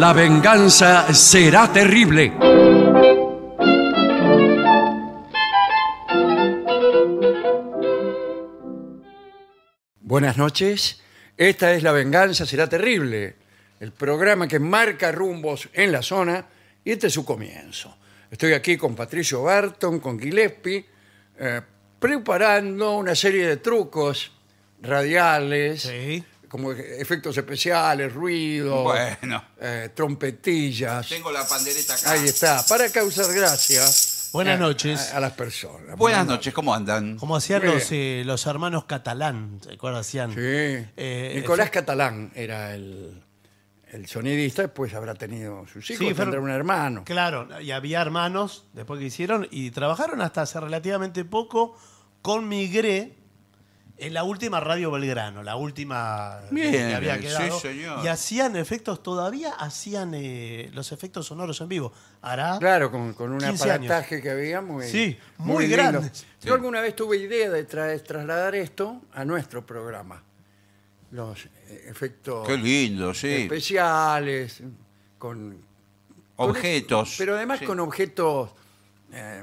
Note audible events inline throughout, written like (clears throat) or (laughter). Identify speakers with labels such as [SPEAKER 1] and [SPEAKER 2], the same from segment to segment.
[SPEAKER 1] la venganza será terrible. Buenas noches. Esta es La venganza será terrible, el programa que marca rumbos en la zona y este es su comienzo. Estoy aquí con Patricio Barton, con Gillespie, eh, preparando una serie de trucos radiales Sí como e-, efectos especiales, ruido, eh, trompetillas. Tengo
[SPEAKER 2] la pandereta acá. Ahí
[SPEAKER 1] está, para causar gracia. Buenas eh, a- noches.
[SPEAKER 3] A, las personas. Buenas noches, ¿cómo andan? Como hacían los, eh, hermanos catalán, ¿se acuerdan? Hacían. Sí.
[SPEAKER 1] Nicolás Catalán era el, sonidista, después habrá tenido sus hijos, tendrá un hermano.
[SPEAKER 3] Claro, y había hermanos después que hicieron y trabajaron hasta hace relativamente poco con Migré, en la última Radio Belgrano, la última que había quedado. Y hacían efectos, todavía hacían eh, los efectos sonoros en vivo. Hará.
[SPEAKER 1] Claro, con, un aparataje que había eh, muy. Sí, grande. Yo alguna vez tuve idea de trasladar esto a nuestro programa. Los eh, efectos. Qué lindo, Especiales, con. Objetos. pero además con objetos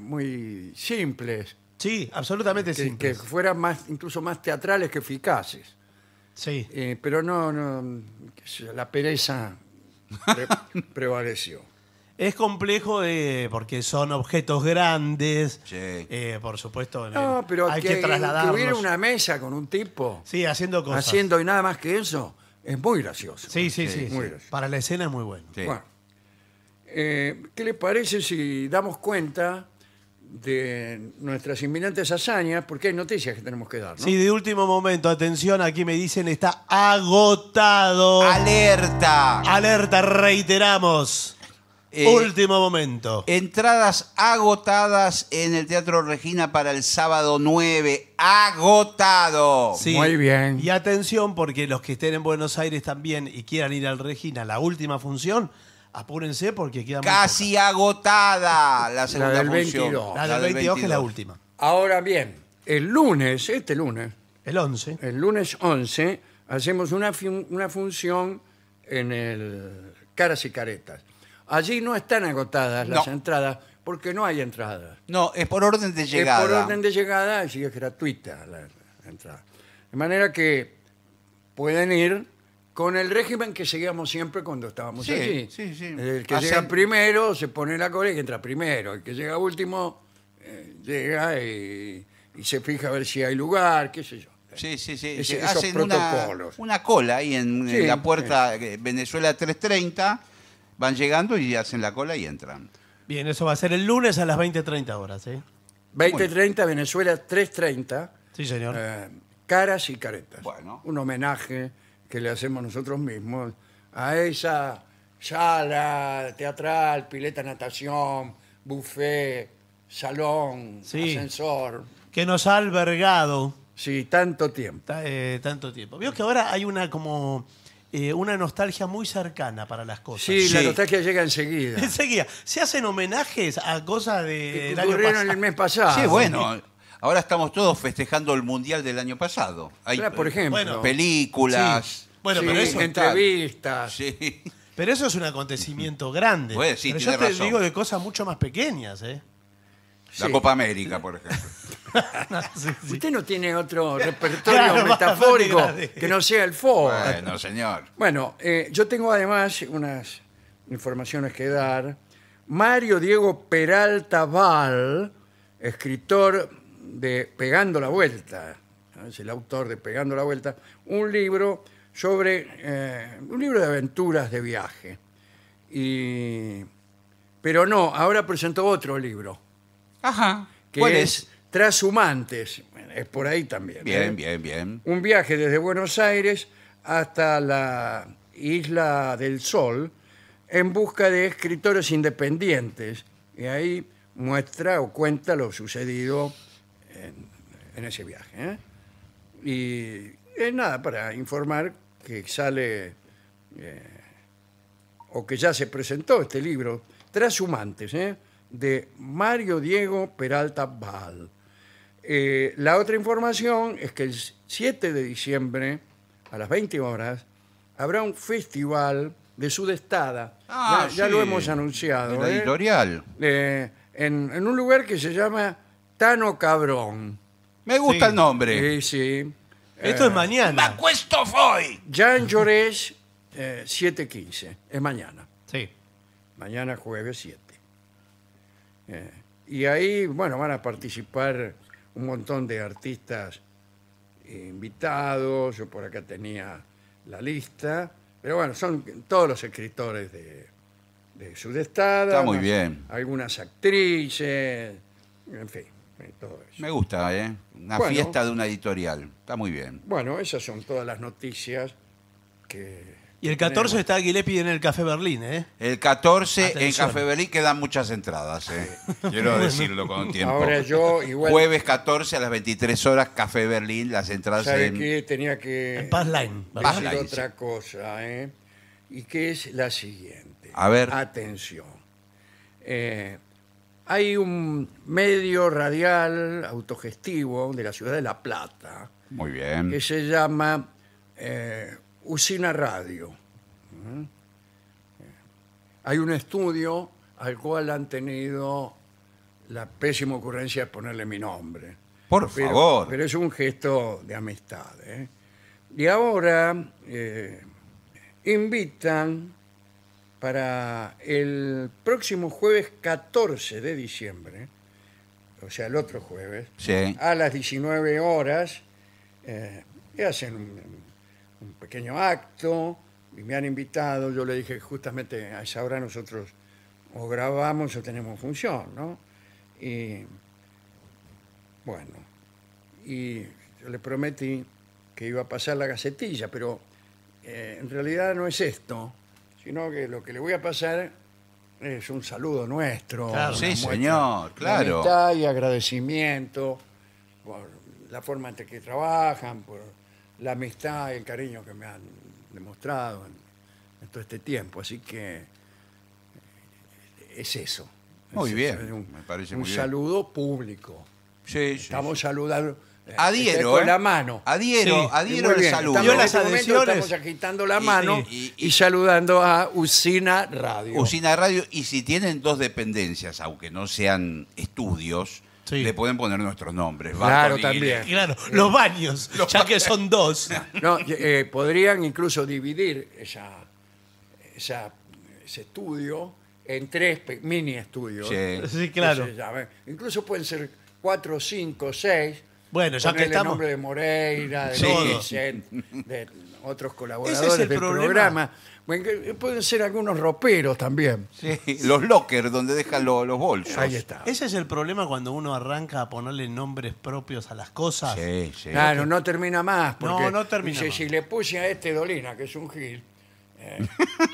[SPEAKER 1] muy simples Sí, absolutamente sí. que fueran más, incluso más teatrales que eficaces. Sí. Eh, pero no, la pereza (laughs) prevaleció. Es complejo
[SPEAKER 3] eh, porque son objetos grandes. Sí. Eh, por supuesto, No, pero hay que, hubiera una
[SPEAKER 1] mesa con un tipo Sí, haciendo cosas. haciendo y nada más que eso es muy gracioso. Sí, sí, sí. Para la escena es muy bueno. Bueno, eh, ¿qué le parece si damos cuenta de nuestras inminentes hazañas, porque hay noticias que tenemos que dar. ¿no? Sí, de
[SPEAKER 3] último momento, atención, aquí me dicen está agotado. Alerta. Alerta, reiteramos.
[SPEAKER 1] Eh, último
[SPEAKER 3] momento.
[SPEAKER 2] Entradas agotadas en el Teatro Regina para el sábado 9.
[SPEAKER 3] Agotado. Sí. Muy bien. Y atención porque los que estén en Buenos Aires también y quieran ir al Regina, la última función, Apúrense porque queda Casi agotada la segunda 22. La, del 22 que es la
[SPEAKER 1] última. Ahora bien, el lunes, este lunes, El 11. el lunes 11, hacemos una, una función en el Caras y Caretas. Allí no están agotadas las entradas porque no hay entradas. No, es por orden de llegada. Es por orden de llegada y es gratuita la entrada. De manera que pueden ir con el régimen que seguíamos siempre cuando estábamos allí. sí, sí. El que llega primero se pone la cola y entra primero. El que llega último eh, llega y, se fija a ver si hay lugar, qué sé yo. Sí, sí, sí. Hacen una, una cola ahí
[SPEAKER 2] en, la puerta eh, Venezuela 330. Van llegando y hacen la cola y entran.
[SPEAKER 3] Bien, eso va a ser el lunes a las 20.30 horas, ¿eh?
[SPEAKER 1] 2030, Venezuela 330. Sí, señor. Eh, caras y caretas. Bueno. Un homenaje que le hacemos nosotros mismos a esa sala teatral, pileta natación, buffet, salón, ascensor. Que nos ha
[SPEAKER 3] albergado Sí, tanto tiempo. Eh, tanto tiempo. Veo que ahora hay una como eh, una nostalgia muy cercana para las cosas. Sí, la
[SPEAKER 1] nostalgia llega enseguida.
[SPEAKER 3] (laughs) Enseguida, se hacen homenajes a cosas de- del año el mes pasado. Sí, bueno,
[SPEAKER 1] Ahora estamos todos
[SPEAKER 2] festejando el mundial del año pasado. Hay por eh, ejemplo. películas.
[SPEAKER 3] entrevistas. Pero eso es un acontecimiento grande. pero yo te digo de cosas mucho más pequeñas, ¿eh? La Copa América, por ejemplo. (laughs)
[SPEAKER 1] Usted no tiene otro repertorio (laughs) metafórico que no sea el fútbol. Bueno, señor. Bueno, eh, yo tengo además unas informaciones que dar. Mario Diego Peralta Val, escritor de Pegando la Vuelta, es el autor de Pegando la Vuelta, un libro sobre, eh, un libro de aventuras de viaje. Y, pero no, ahora presentó otro libro. Ajá. Que es? Trashumantes, es por ahí también. ¿eh? Bien,
[SPEAKER 2] bien, bien.
[SPEAKER 1] Un viaje desde Buenos Aires hasta la Isla del Sol en busca de escritores independientes. Y ahí muestra o cuenta lo sucedido en ese viaje. ¿eh? Y es nada para informar que sale eh, o que ya se presentó este libro, trasumantes ¿eh? de Mario Diego Peralta Val. la otra información es que el 7 de diciembre, a las 20 horas, habrá un festival de sudestada. Ah, ya, lo hemos anunciado. En la editorial. en un lugar que se llama Tano Cabrón. Me gusta el nombre. Sí, sí. Esto es mañana. acuesto hoy. Jean Llorés, 7.15. Eh, es mañana. Sí. Mañana jueves 7. Eh, y ahí, bueno, van a participar un montón de artistas invitados. Yo por acá tenía la lista. Pero bueno, son todos los escritores de, de Sudestada. Está muy bien. Algunas actrices. En fin.
[SPEAKER 2] Me gusta, ¿eh? Una fiesta de una editorial. Está muy bien.
[SPEAKER 1] Bueno, esas son todas las noticias que.
[SPEAKER 3] Y el 14 está Gillespie en el Café Berlín, ¿eh?
[SPEAKER 2] El 14 en Café Berlín quedan muchas entradas, ¿eh? (laughs) Quiero decirlo con tiempo. Ahora
[SPEAKER 1] yo igual. Jueves
[SPEAKER 2] 14 a las 23 horas, Café Berlín, las entradas
[SPEAKER 1] Tenía que. En Paz Line. otra cosa, ¿eh? Y que es la siguiente. A ver. Atención. Eh hay un medio radial autogestivo de la ciudad de La Plata que se llama eh, Usina Radio. Hay un estudio al cual han tenido la pésima ocurrencia de ponerle mi nombre. Por favor. Pero es un gesto de amistad. ¿eh? Y ahora eh, invitan para el próximo jueves 14 de diciembre, o sea, el otro jueves, a las 19 horas, eh, hacen un, pequeño acto, y me han invitado, yo le dije justamente a esa hora nosotros o grabamos o tenemos función, ¿no? Y bueno, y yo le prometí que iba a pasar la gacetilla, pero eh, en realidad no es esto sino que lo que le voy a pasar es un saludo nuestro. sí, señor, claro. amistad y agradecimiento por la forma en que trabajan, por la amistad y el cariño que me han demostrado en, todo este tiempo. Así que eh, es eso. Muy bien, me parece me parece un saludo público. Sí, Estamos saludando eh, adhiero. ¿eh? la mano. Adhiero, el saludo. Yo las Estamos agitando la mano y, saludando a Usina Radio.
[SPEAKER 2] Usina Radio, y si tienen dos dependencias, aunque no sean estudios. Le pueden poner nuestros nombres. Claro, también.
[SPEAKER 1] Claro, los baños, ya que son dos. Eh, podrían incluso dividir esa, ese estudio en tres mini estudios. sí claro. Incluso pueden ser cuatro, cinco, seis, bueno, ya que el nombre de Moreira, de, de otros colaboradores del programa. pueden ser algunos roperos también. Sí,
[SPEAKER 2] los lockers donde dejan
[SPEAKER 1] los bolsos. Ahí está. Ese es el problema
[SPEAKER 3] cuando uno arranca a ponerle
[SPEAKER 1] nombres propios a las cosas. Sí, sí. Claro, no termina más. No, no termina más. si le puse a este Dolina, que es un gil, eh,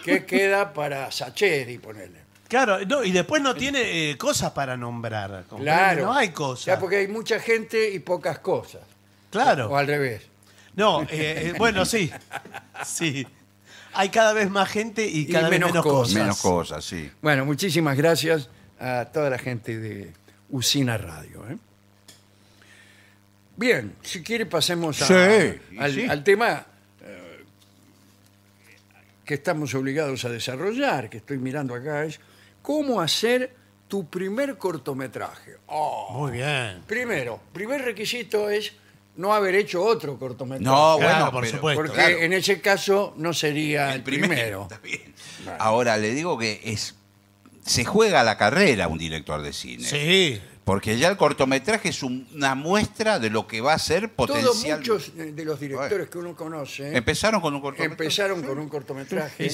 [SPEAKER 1] ¿qué queda para Sacheri, ponerle? Claro, y después no eh,
[SPEAKER 3] tiene eh, cosas para nombrar. Claro. No hay cosas. Ya,
[SPEAKER 1] porque hay mucha gente y pocas cosas.
[SPEAKER 3] Claro. O, al revés. No, eh, bueno, sí. Sí. Hay cada vez más gente y cada vez menos cosas. Menos cosas, sí.
[SPEAKER 1] Bueno, muchísimas gracias a toda la gente de Usina Radio. Bien, si quiere pasemos al, tema que estamos obligados a desarrollar, que estoy mirando acá, es cómo hacer tu primer cortometraje. Oh. Muy bien. Primero, primer requisito es no haber hecho otro cortometraje. No, bueno, por supuesto. Porque en ese caso no sería
[SPEAKER 2] el, primero. (laughs) Ahora, le digo que es. Se juega la carrera un director de cine. Sí, porque ya el cortometraje es una muestra de lo que va
[SPEAKER 1] a ser Todos muchos de los directores que uno conoce Empezaron con un cortometraje. empezaron con un cortometraje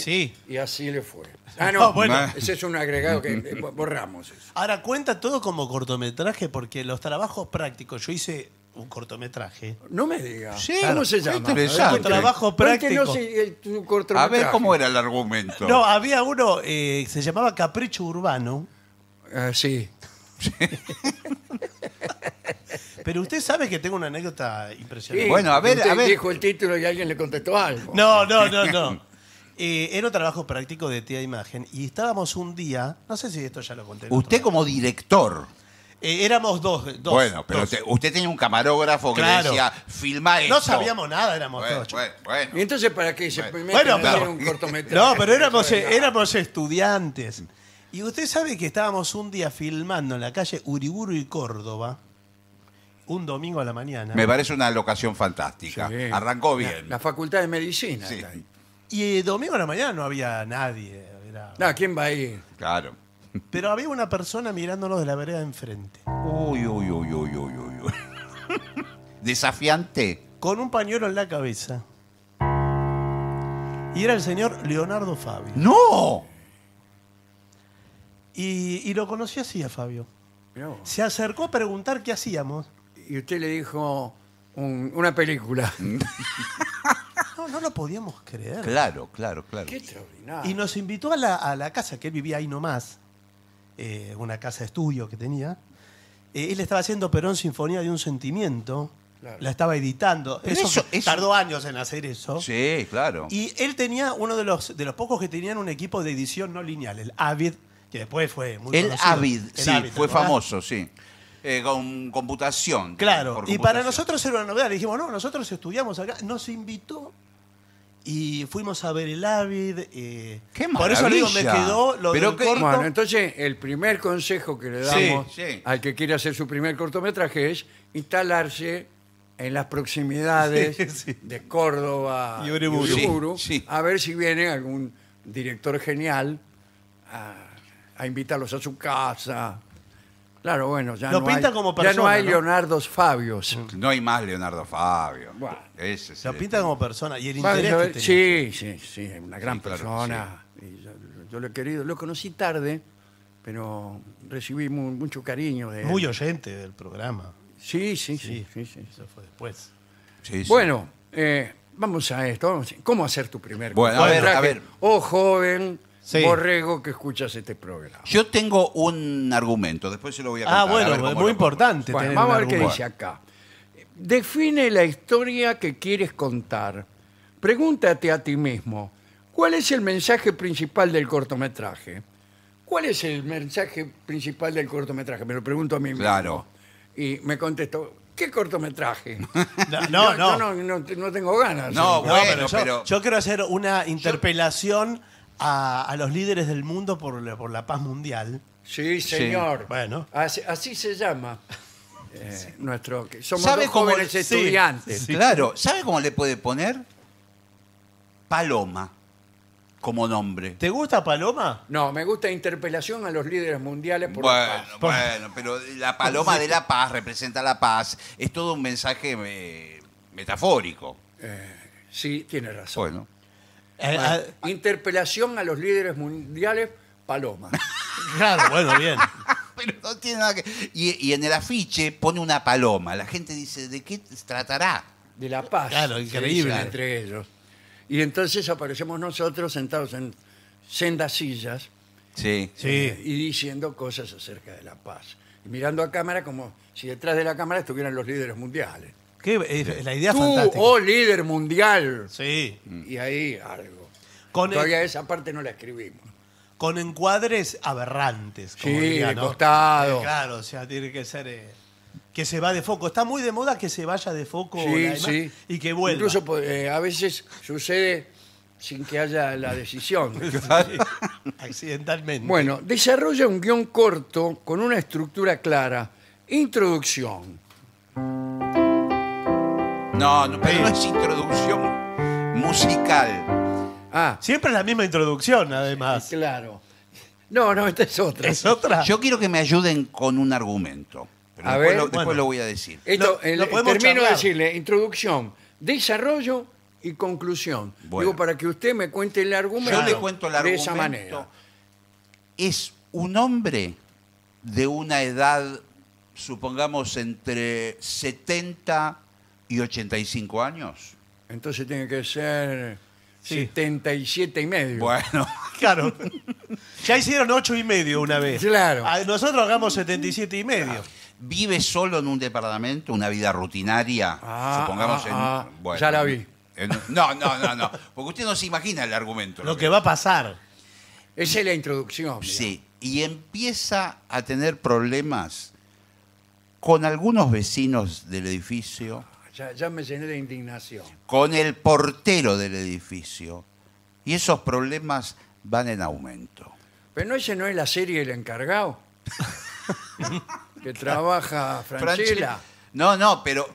[SPEAKER 1] Y así le fue. (laughs) Ah, no, bueno. (laughs) ese es un agregado que eh, borramos.
[SPEAKER 3] Ahora cuenta todo como cortometraje porque los trabajos prácticos, yo hice un cortometraje. No me diga. ¿Cómo se llama? Un trabajo práctico. A ver cómo era el argumento. No, había uno, eh, se llamaba Capricho Urbano, Ah, sí. (laughs) Pero usted sabe que tengo una
[SPEAKER 1] anécdota impresionante. bueno, a ver, a ver. dijo el título y alguien le contestó algo.
[SPEAKER 3] No, no, no, no. (laughs) Eh, era un trabajo práctico de tía imagen y estábamos un día, no sé si esto ya lo conté.
[SPEAKER 2] Usted como director.
[SPEAKER 3] Eh, éramos dos, Bueno, pero
[SPEAKER 2] Usted, tenía un camarógrafo que
[SPEAKER 3] decía, filma
[SPEAKER 1] esto. No sabíamos nada, éramos dos. Bueno, ¿Y entonces para qué se bueno, pero, un (laughs) No, pero éramos, eh,
[SPEAKER 3] éramos estudiantes. Y usted sabe que estábamos un día filmando en la calle Uriburu y Córdoba, un domingo a la mañana. Me parece
[SPEAKER 2] una locación fantástica. Arrancó bien.
[SPEAKER 3] La, Facultad de Medicina. Sí. Y el eh, domingo a la mañana no había nadie. era- No, ¿quién va a ir? Claro. Pero había una persona mirándonos de la vereda enfrente,
[SPEAKER 2] uy, uy, uy, uy, uy. uy. (laughs)
[SPEAKER 3] Desafiante. con un pañuelo en la cabeza. Y era el señor Leonardo Fabio. ¡No! Y, lo conocí así a Fabio. Se acercó a preguntar qué hacíamos. Y usted le dijo
[SPEAKER 1] una película. (laughs)
[SPEAKER 3] No, no lo podíamos creer. Claro, claro, claro. Qué extraordinario. Y nos invitó a la, casa, que él vivía ahí nomás, eh, una casa de estudio que tenía. Eh, él estaba haciendo Perón Sinfonía de un Sentimiento, la estaba editando. Eso, tardó años en hacer eso. Sí, claro. Y él tenía uno de los, de los pocos que tenían un equipo de edición no lineal, el Avid que después fue muy El Avid, sí, fue famoso,
[SPEAKER 2] sí. Eh, con computación. Claro, y para
[SPEAKER 3] nosotros era una novedad. dijimos, no, nosotros estudiamos acá. Nos invitó y fuimos a ver el Avid. Eh, ¡Qué Por eso me quedó lo que, Bueno,
[SPEAKER 1] entonces el primer consejo que le damos al que quiere hacer su primer cortometraje es instalarse en las proximidades (laughs) de Córdoba y Uriburu, a ver si viene algún director genial a a invitarlos a su casa. Claro, bueno, ya, no, hay, como ya no hay Leonardos No hay más
[SPEAKER 2] Leonardo Fabio. Bueno. Ese es Lo pinta como
[SPEAKER 1] persona y el interés sí, sí,
[SPEAKER 2] sí,
[SPEAKER 3] una gran persona.
[SPEAKER 1] yo, lo he querido, lo conocí tarde, pero recibí mucho cariño de él. Muy
[SPEAKER 3] oyente del programa. Sí, sí, sí. sí, Eso fue
[SPEAKER 4] después.
[SPEAKER 1] Bueno, eh, vamos a esto. ¿Cómo hacer tu primer Bueno, a ver, a ver. Oh, joven, Corrego que escuchas este programa. Yo tengo un
[SPEAKER 2] argumento, después se lo voy a ah, contar. Ah, bueno, es muy importante. vamos a ver qué dice
[SPEAKER 1] acá. Define la historia que quieres contar. Pregúntate a ti mismo, ¿cuál es el mensaje principal del cortometraje? ¿Cuál es el mensaje principal del cortometraje? Me lo pregunto a mí mismo. Claro. Y me contesto, ¿qué cortometraje? (laughs) (laughs) No, no. no. no, tengo ganas. No, bueno, pero yo, quiero hacer una
[SPEAKER 3] interpelación a, los líderes del mundo por la, por la paz mundial.
[SPEAKER 1] Sí, señor. Bueno. Así, se llama. Eh, nuestro, somos jóvenes estudiantes. Claro,
[SPEAKER 2] ¿sabe cómo le puede poner? Paloma como nombre.
[SPEAKER 1] ¿Te gusta Paloma? No, me gusta interpelación a los líderes mundiales por la Bueno,
[SPEAKER 2] bueno, pero la paloma de la paz representa la paz. Es todo un mensaje eh, metafórico.
[SPEAKER 1] Eh, sí, tiene razón. Bueno, eh, ah, interpelación a los líderes mundiales, Paloma. (laughs) Claro, bueno, bien. (laughs)
[SPEAKER 2] Y, en el afiche pone una paloma. La
[SPEAKER 1] gente dice, ¿de qué tratará? De la paz. Claro, increíble. Entre ellos. Y entonces aparecemos nosotros sentados en sendas sillas.
[SPEAKER 2] Sí. Y
[SPEAKER 1] diciendo cosas acerca de la paz. Y mirando a cámara como si detrás de la cámara estuvieran los líderes mundiales la idea Tú, oh líder mundial. Sí. Y ahí algo. Todavía esa parte no la escribimos.
[SPEAKER 3] con encuadres aberrantes. Como Sí, diría, claro,
[SPEAKER 1] o sea, tiene que ser. Eh,
[SPEAKER 3] que se va de foco. Está muy de moda que se vaya de
[SPEAKER 1] foco Sí, sí. y que vuelva. Incluso eh, a veces sucede sin que haya la decisión. (laughs) accidentalmente. Bueno, desarrolla un guión corto con una estructura clara. Introducción.
[SPEAKER 3] No, pero no es introducción musical. Ah, Siempre es la misma introducción, además. claro. No, no, esta es otra. Yo quiero
[SPEAKER 2] que me ayuden con un argumento. A después, lo, voy
[SPEAKER 1] a decir. Eh, termino de decirle, introducción, desarrollo y conclusión. Digo, para que usted me cuente el argumento. Yo le cuento el argumento. De esa manera. Es un hombre
[SPEAKER 2] de una edad, supongamos, entre 70 y y 85 años.
[SPEAKER 1] Entonces tiene que ser 77 y medio. Bueno, (laughs) Claro.
[SPEAKER 2] Ya hicieron ocho y medio una vez. Claro. Ah, nosotros hagamos 77 y medio. vive solo en un departamento, una vida rutinaria, ah, supongamos ah, ya la vi. no, no, no, no, porque usted no se imagina el argumento.
[SPEAKER 3] Lo que va a pasar. esa es la introducción. Sí, y empieza
[SPEAKER 2] a tener problemas con algunos vecinos del edificio
[SPEAKER 1] ya, me llené de indignación.
[SPEAKER 2] con el portero del edificio. Y esos problemas van en
[SPEAKER 1] aumento. Pero no ese no es la serie El Encargado. (laughs) que trabaja Franchella. No, no, pero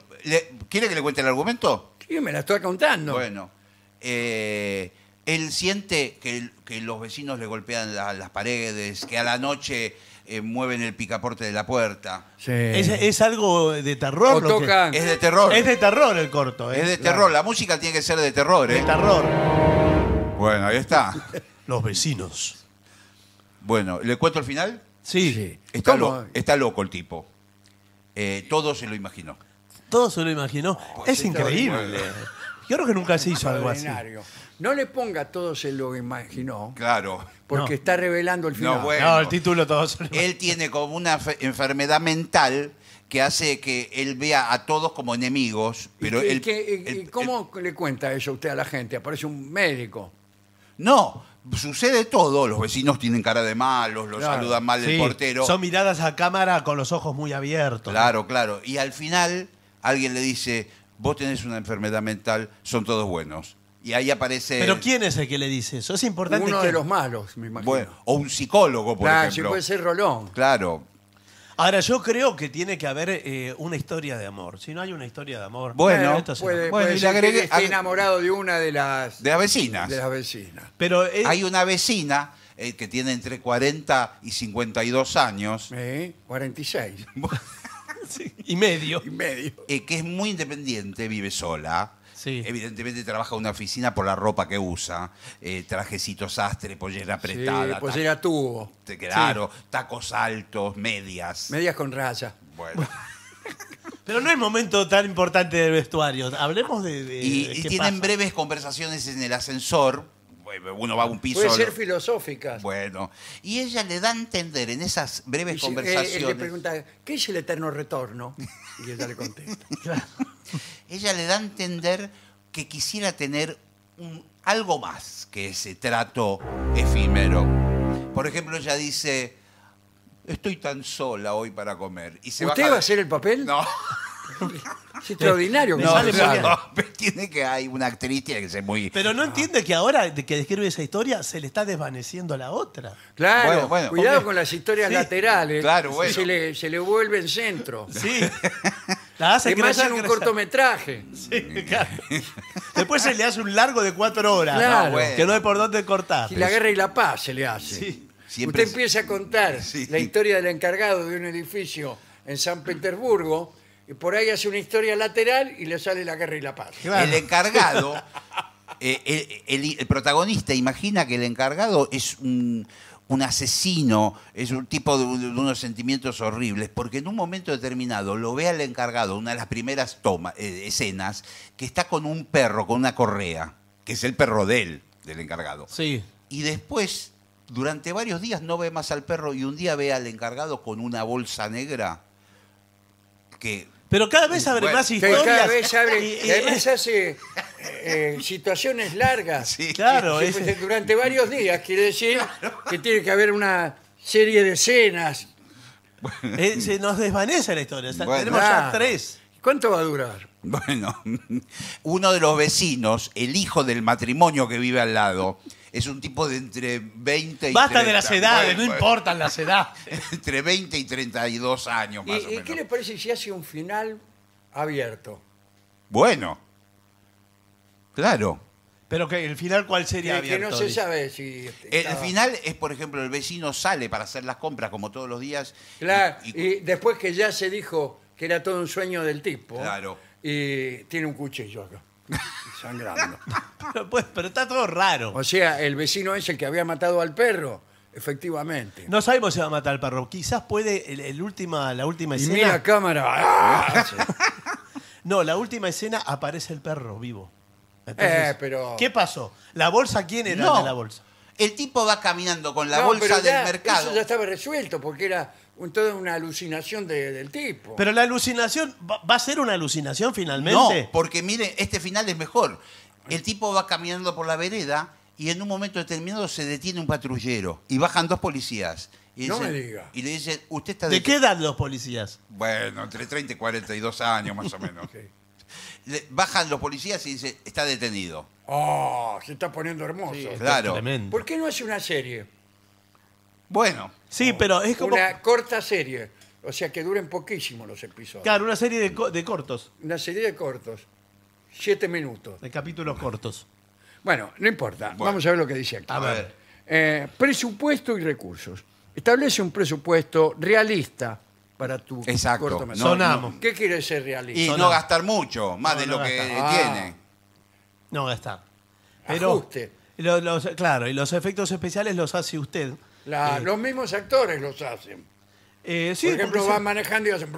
[SPEAKER 2] ¿quiere que le cuente el argumento? Sí, me la estoy contando. Bueno, eh, él siente que, los vecinos le golpean las paredes, que a la noche eh, mueven el picaporte de la puerta.
[SPEAKER 3] Es, algo de terror. lo Es de terror. Es
[SPEAKER 2] de terror el corto. ¿eh? Es de terror. La música tiene que ser de terror, ¿eh? De terror. Bueno, ahí está. (laughs) Los vecinos. Bueno, ¿le cuento el final? Sí. Está, está loco el tipo. Eh, todo se lo imaginó
[SPEAKER 3] todo se lo imaginó.
[SPEAKER 1] Pues es increíble.
[SPEAKER 3] Yo creo que nunca se hizo algo así.
[SPEAKER 1] No le ponga todo se lo imaginó. Claro. Porque está revelando el final. No, el título todo se lo Él tiene
[SPEAKER 2] como una enfermedad mental que hace que él vea a todos como enemigos. Pero
[SPEAKER 1] ¿Y, cómo le cuenta eso usted a la gente? Aparece un médico.
[SPEAKER 2] No, sucede todo. Los vecinos tienen cara de malos, los saludan mal el portero. Son
[SPEAKER 3] miradas a cámara con los ojos muy abiertos.
[SPEAKER 2] Claro, claro. Y al final alguien le dice, vos tenés una enfermedad mental, son todos buenos. Y ahí aparece... ¿Pero
[SPEAKER 3] quién es el que le dice eso? Es importante Uno de los malos, me imagino.
[SPEAKER 2] o un psicólogo, por claro, ejemplo. Si puede ser Rolón. Claro.
[SPEAKER 3] Ahora, yo creo que tiene que haber eh, una historia de amor. Si no hay una historia de amor... Bueno, puede, que enamorado
[SPEAKER 1] de una de las... De las vecinas. De las vecinas.
[SPEAKER 2] Pero eh, Hay una vecina eh, que tiene entre 40 y 52 años.
[SPEAKER 1] Sí, 46. (laughs) (laughs)
[SPEAKER 2] Y medio. Y medio. Eh, que es muy independiente, vive sola. Evidentemente trabaja en una oficina por la ropa que usa, eh, Trajecitos astre pollera apretada. Sí, pollera
[SPEAKER 1] tubo. claro,
[SPEAKER 2] tacos altos,
[SPEAKER 3] medias.
[SPEAKER 1] Medias con raya. Bueno. (laughs)
[SPEAKER 3] Pero no es momento tan importante del vestuario. Hablemos de. y, tienen breves conversaciones en el ascensor
[SPEAKER 2] eh, uno va a un piso. Puede ser filosófica Bueno,
[SPEAKER 1] y ella le da a entender en
[SPEAKER 2] esas breves eh, conversaciones. Él, le pregunta,
[SPEAKER 1] ¿qué es el eterno retorno? (laughs) Y ella le contesta. (laughs)
[SPEAKER 2] Ella le da a entender que quisiera tener algo más que ese trato efímero. Por ejemplo, ella dice, estoy tan sola hoy para comer. Y se ¿Usted va a
[SPEAKER 1] hacer el papel? No. (laughs) Es (laughs) extraordinario.
[SPEAKER 2] pero (laughs) tiene que hay una actriz que ser muy.
[SPEAKER 3] Pero no ah. entiende que ahora que describe esa historia se le está desvaneciendo a la otra. Claro, cuidado con las historias
[SPEAKER 1] laterales. claro, se, le, vuelve en centro. Sí. La hace en un cortometraje. Sí, Después se le hace un largo de cuatro horas. Claro. Que no hay por dónde cortar. Y la guerra y la paz se le hace. Sí. Siempre Usted empieza a contar (laughs) la historia del encargado de un edificio en San Petersburgo y por ahí hace una historia lateral y le sale la guerra y la paz. El encargado,
[SPEAKER 2] (laughs) eh, el, protagonista imagina que el encargado es un, asesino, es un tipo de, unos sentimientos horribles, porque en un momento determinado lo ve al encargado, una de las primeras eh, escenas, que está con un perro, con una correa, que es el perro de él, del encargado. Sí. Y después, durante varios días, no ve más al perro y un día ve al encargado con una bolsa negra que pero cada vez abre más historias. cada vez (laughs) y-
[SPEAKER 1] además (laughs) hace eh, situaciones largas. Sí. Claro, durante varios días, quiere decir que tiene que haber una serie de escenas.
[SPEAKER 3] Eh, se nos desvanece la historia. tenemos ya
[SPEAKER 1] tres. ¿Cuánto va a durar?
[SPEAKER 2] Bueno, (laughs) uno de los vecinos, el hijo del matrimonio que vive al lado, es un tipo de entre 20 y Basta de las edades, no
[SPEAKER 3] importan las edades. (laughs) entre 20
[SPEAKER 2] y 32 años más ¿Y, o menos. ¿Qué
[SPEAKER 1] le parece si hace un final abierto?
[SPEAKER 2] Bueno. Claro. Pero que el final cuál sería abierto, que no se sabe si El final es por ejemplo el vecino sale para hacer las compras como todos los días.
[SPEAKER 1] Claro, y, y después que ya se dijo que era todo un sueño del tipo. Claro. Y tiene un cuchillo acá. (laughs) Pero, (laughs) pues, pero está todo raro. O sea, el vecino es el que había matado al perro, efectivamente. No sabemos si va a matar al perro. Quizás
[SPEAKER 3] puede el, última, la última Y escena. mira cámara. ¡Ah! No, la última escena aparece el perro vivo. Eh, ¿Qué pasó? ¿La bolsa quién era la bolsa?
[SPEAKER 1] El tipo va caminando con la bolsa del mercado. Eso ya estaba resuelto porque era entonces es una alucinación del tipo. Pero
[SPEAKER 3] la alucinación, ¿va, a ser una alucinación finalmente?
[SPEAKER 1] No,
[SPEAKER 2] porque mire, este final es mejor. El tipo va caminando por la vereda y en un momento determinado se detiene un patrullero y bajan dos policías. Y No me diga. Y le dicen, usted está ¿De qué edad los policías? Bueno, entre 30 y 42 años más o menos. (laughs) bajan los policías y dicen, está detenido.
[SPEAKER 1] Oh, se está poniendo hermoso. Claro. ¿Por qué no hace una serie? Bueno. Sí, oh. pero es como... Una corta serie. O sea, que duren poquísimo los episodios. Claro, una serie de, de cortos, Una serie de cortos. Siete minutos. de capítulos cortos. Bueno, no importa. Vamos a ver lo que dice aquí. A ver. Eh, presupuesto y recursos. Establece un presupuesto realista para tu Exacto. Sonamos. ¿Qué quiere ser Y no gastar mucho, más de lo que ah. tiene. No gastar. Pero Ajuste.
[SPEAKER 3] claro, y los efectos especiales los hace usted. La- eh, Los
[SPEAKER 1] mismos actores los hacen. Eh, sí, Por ejemplo, van manejando y hacen... (laughs)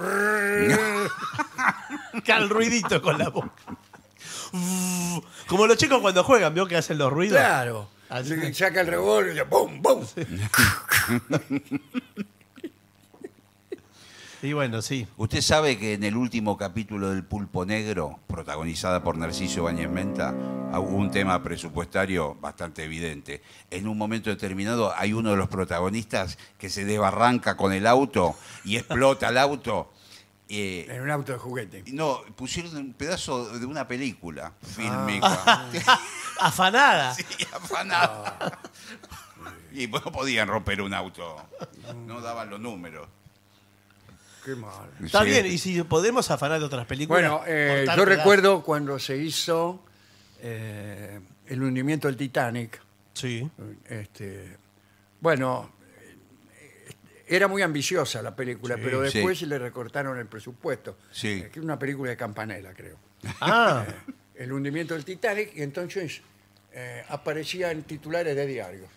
[SPEAKER 1] Cal ruidito con la
[SPEAKER 3] boca. Como los chicos cuando juegan, ¿vio? que hacen los ruidos. claro.
[SPEAKER 1] Así. Saca el revólver y dice, ¡bum, bum! (laughs)
[SPEAKER 3] Y bueno, sí.
[SPEAKER 2] Usted sabe que en el último capítulo del Pulpo Negro, protagonizada por Narciso Bañez Menta, hubo un tema presupuestario bastante evidente. En un momento determinado hay uno de los protagonistas que se desbarranca con el auto y explota el auto. Eh, en
[SPEAKER 1] un auto de juguete.
[SPEAKER 2] No, pusieron un pedazo de una película ah. (laughs) afanada.
[SPEAKER 1] afanada.
[SPEAKER 2] Y no podían romper un auto.
[SPEAKER 3] No daban los números. Está bien, y si podemos afanar de otras películas. Bueno, eh, yo recuerdo
[SPEAKER 1] cuando se hizo eh, el hundimiento del Titanic. Sí. Este, bueno, era muy ambiciosa la película, pero después le recortaron el presupuesto. Sí. Eh, una película de campanela creo. Ah, El hundimiento del Titanic, y entonces aparecían titulares de diarios.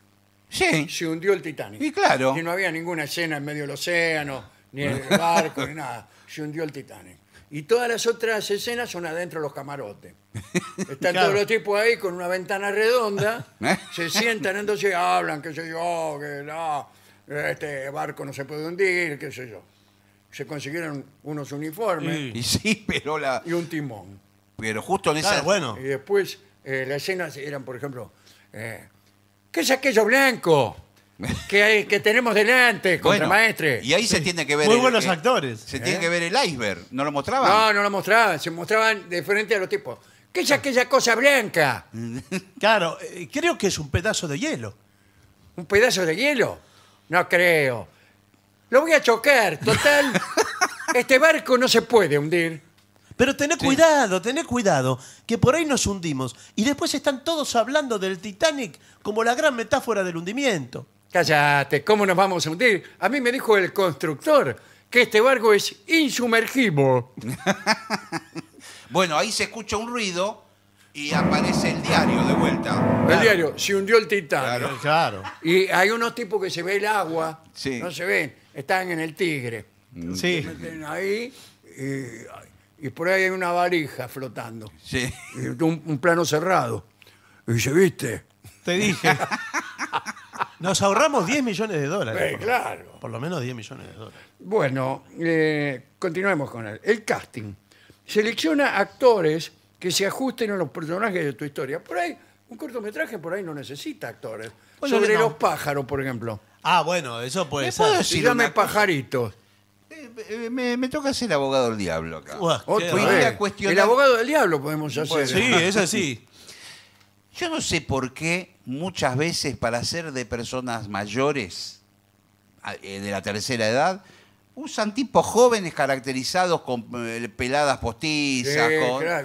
[SPEAKER 1] Sí. Se hundió el Titanic. Y claro. Y no había ninguna escena en medio del océano,
[SPEAKER 4] ni
[SPEAKER 2] en el (laughs) barco,
[SPEAKER 1] ni nada. Se hundió el Titanic. Y todas las otras escenas son adentro de los camarotes. Están todos los tipos ahí con una ventana redonda, (laughs) se sientan, entonces hablan, qué sé yo, que no, este barco no se puede hundir, qué sé yo. Se consiguieron unos uniformes Y sí, pero la y un timón. pero justo en esa bueno. Y después eh, las escenas eran, por ejemplo, eh, ¿qué es aquello blanco? que, tenemos delante, contra maestre. Y ahí se
[SPEAKER 2] tiene que ver. Muy buenos
[SPEAKER 1] actores. Se tiene ¿Eh? que ver el iceberg. ¿No lo mostraban? No, no lo mostraban, se mostraban de frente a los tipos. ¿Qué es aquella cosa blanca? (laughs) Claro, eh, creo que es un pedazo de hielo. ¿Un pedazo de hielo? No creo. Lo voy a chocar, total. (laughs) este barco no se puede hundir. Pero tené cuidado,
[SPEAKER 3] tené cuidado, que por ahí nos hundimos. Y después están todos hablando del Titanic como la
[SPEAKER 1] gran metáfora del hundimiento. Cállate, ¿cómo nos vamos a hundir? A mí me dijo el constructor que este barco es insumergible. (laughs) Bueno, ahí se escucha un ruido y aparece el diario de vuelta. El diario, se hundió el titán. Claro. Claro. Y hay unos tipos que se ve el agua, no se ven, están en el Tigre. Mm. Sí. Meten ahí y, y por ahí hay una varija flotando. Sí. un, plano cerrado. Y se ¿viste? Te dije. (laughs) Nos ahorramos 10 millones de dólares. Eh, por, claro. Por lo menos 10 millones de dólares. Bueno, eh, continuemos con él. El casting. Selecciona actores que se ajusten a los personajes de tu historia. Por ahí, un cortometraje por ahí no necesita actores. Sobre los pájaros, por ejemplo.
[SPEAKER 3] Ah, bueno, eso puede ser. dame pajaritos.
[SPEAKER 2] Eh, me, me, toca ser abogado del diablo acá.
[SPEAKER 3] Oh, El abogado del
[SPEAKER 1] diablo podemos hacer. Sí, es así.
[SPEAKER 2] Yo no sé por qué muchas veces para ser de personas mayores eh, de la tercera edad, usan tipos jóvenes caracterizados con eh, peladas postizas.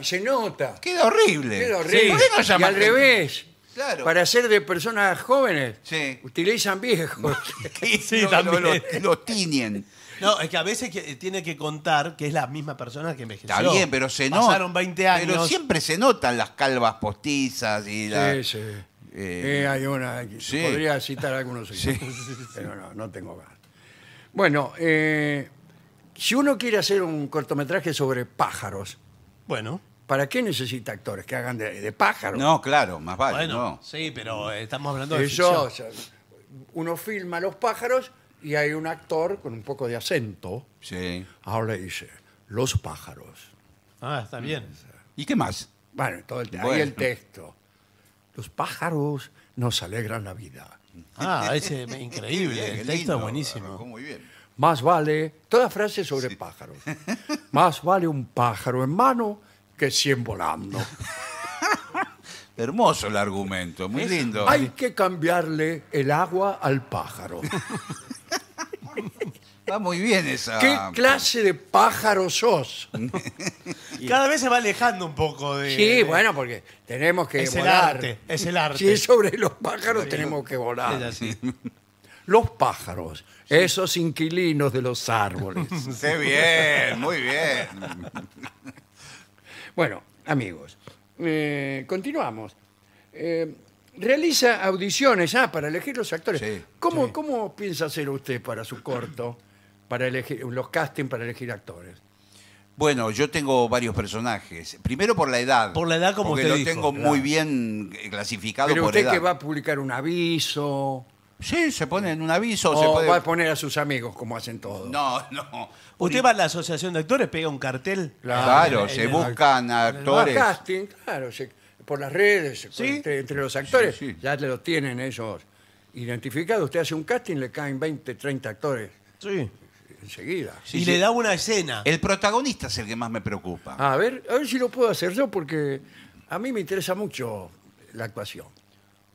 [SPEAKER 1] se nota. Queda horrible. Queda horrible. al revés. Claro. Para ser de personas jóvenes, utilizan viejos. (laughs) (laughs) sí, Lo,
[SPEAKER 3] No, es que a veces eh, tiene que contar que es la misma persona que envejeció. Está bien, pero se nota. Pasaron 20
[SPEAKER 2] años. Pero siempre se notan las calvas postizas y la... Eh, eh, hay
[SPEAKER 1] una. Podría citar algunos sí (laughs) pero no, no tengo ganas. Bueno, eh, si uno quiere hacer un cortometraje sobre pájaros, Bueno, ¿para qué necesita actores que hagan de, pájaros? No, claro, más vale. bueno, no.
[SPEAKER 3] sí, pero estamos hablando de Eso,
[SPEAKER 1] uno filma los pájaros y hay un actor con un poco de acento. Sí. Ahora dice, los pájaros. Ah, está bien. ¿Y qué más? Bueno, todo el, ahí el texto los pájaros nos alegran la vida. Ah, ese es increíble. (laughs) Está buenísimo. Más vale, toda frase sobre pájaros. Más vale un pájaro en mano que 100 volando. (laughs) Hermoso el argumento, muy lindo. Hay que cambiarle el agua al pájaro. (laughs) Va muy bien esa. ¿Qué clase de pájaro sos? (laughs) Cada vez se va alejando un poco de. Sí, bueno, porque tenemos que Es el arte, es el arte. Si sobre los pájaros, tenemos que volar. Es así. (laughs) Los pájaros, esos inquilinos de los árboles. (laughs) Qué bien, muy bien. Bueno, amigos, eh, continuamos. Eh, realiza audiciones, ah, para elegir los actores. ¿Cómo, cómo piensa hacer usted para su corto? para elegir, los castings para elegir actores.
[SPEAKER 2] Bueno, yo tengo varios personajes. Primero por la edad. Por la edad, como porque lo tengo muy bien eh, clasificado Pero usted que va
[SPEAKER 1] a publicar un aviso. Sí, se pone en un aviso. O se va a poner a sus amigos, como hacen todos. No, no. Usted va a la asociación de actores, pega un cartel. Claro, se buscan
[SPEAKER 2] actores.
[SPEAKER 1] casting, claro, por las redes, entre, los actores. Ya los tienen ellos identificados. Usted hace un casting, le caen 20, 30 actores. Sí enseguida. y le da una
[SPEAKER 3] escena. El
[SPEAKER 1] protagonista es el que más me preocupa. A ver, a si lo puedo hacer yo, porque a mí me interesa mucho la actuación.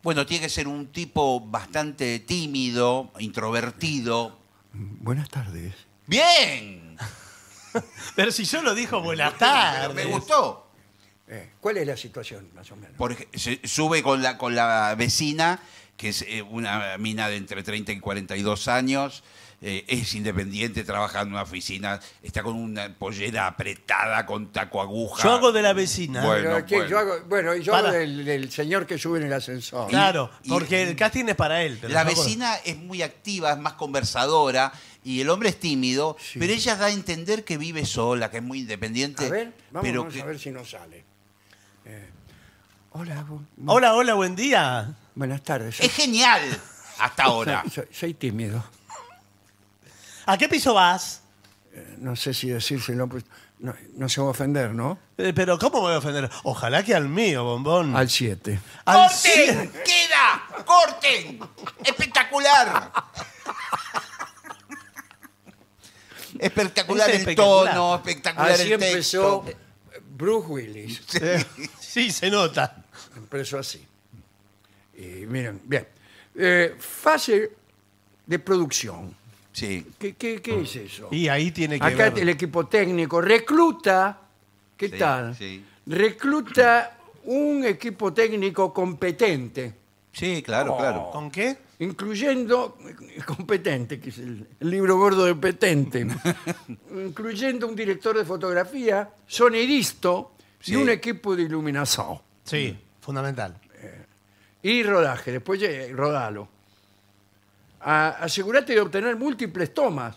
[SPEAKER 1] Bueno, tiene que ser un
[SPEAKER 2] tipo bastante tímido, introvertido.
[SPEAKER 1] Buenas tardes.
[SPEAKER 2] ¡Bien! (laughs) Pero si solo dijo buenas tardes. Me
[SPEAKER 1] gustó. Eh, ¿Cuál es la situación, más o menos?
[SPEAKER 2] sube con la, con la vecina, que es eh, una mina de entre 30 y 42 años, eh, es independiente, trabaja en una oficina, está con una pollera apretada, con taco aguja. Yo hago
[SPEAKER 3] de la
[SPEAKER 1] vecina. Bueno, Yo hago, del, señor que sube en el ascensor. Claro, porque el casting es para
[SPEAKER 2] él. La vecina es muy activa, es más conversadora y el hombre es tímido, pero ella da a entender que vive sola, que es muy independiente. A ver, vamos, a
[SPEAKER 1] ver si no sale. Eh, hola, Hola, buen día. buenas tardes. Es
[SPEAKER 3] genial
[SPEAKER 2] hasta ahora.
[SPEAKER 1] soy tímido.
[SPEAKER 3] ¿A qué piso vas?
[SPEAKER 1] Eh, no sé si decirlo. pues, no, no se va a ofender, ¿no? Eh, pero ¿cómo voy a ofender? Ojalá que al mío, bombón. Al 7.
[SPEAKER 3] ¡Corten! ¡Queda!
[SPEAKER 2] ¡Corten! ¡Espectacular!
[SPEAKER 1] Espectacular el tono, espectacular el texto. empezó Bruce Willis. Eh, sí, se nota. Empezó así. Y miren, bien. fase de producción. ¿Qué, es eso? Y ahí tiene que Acá el equipo técnico recluta, ¿qué tal? Recluta un equipo técnico competente, Sí, claro, claro. ¿Con qué? incluyendo, competente, que es el, libro gordo de Petente, (laughs) incluyendo un director de fotografía, sonidisto, y un equipo de iluminación. Sí, fundamental. Eh, y rodaje, después eh, rodalo asegúrate de obtener múltiples tomas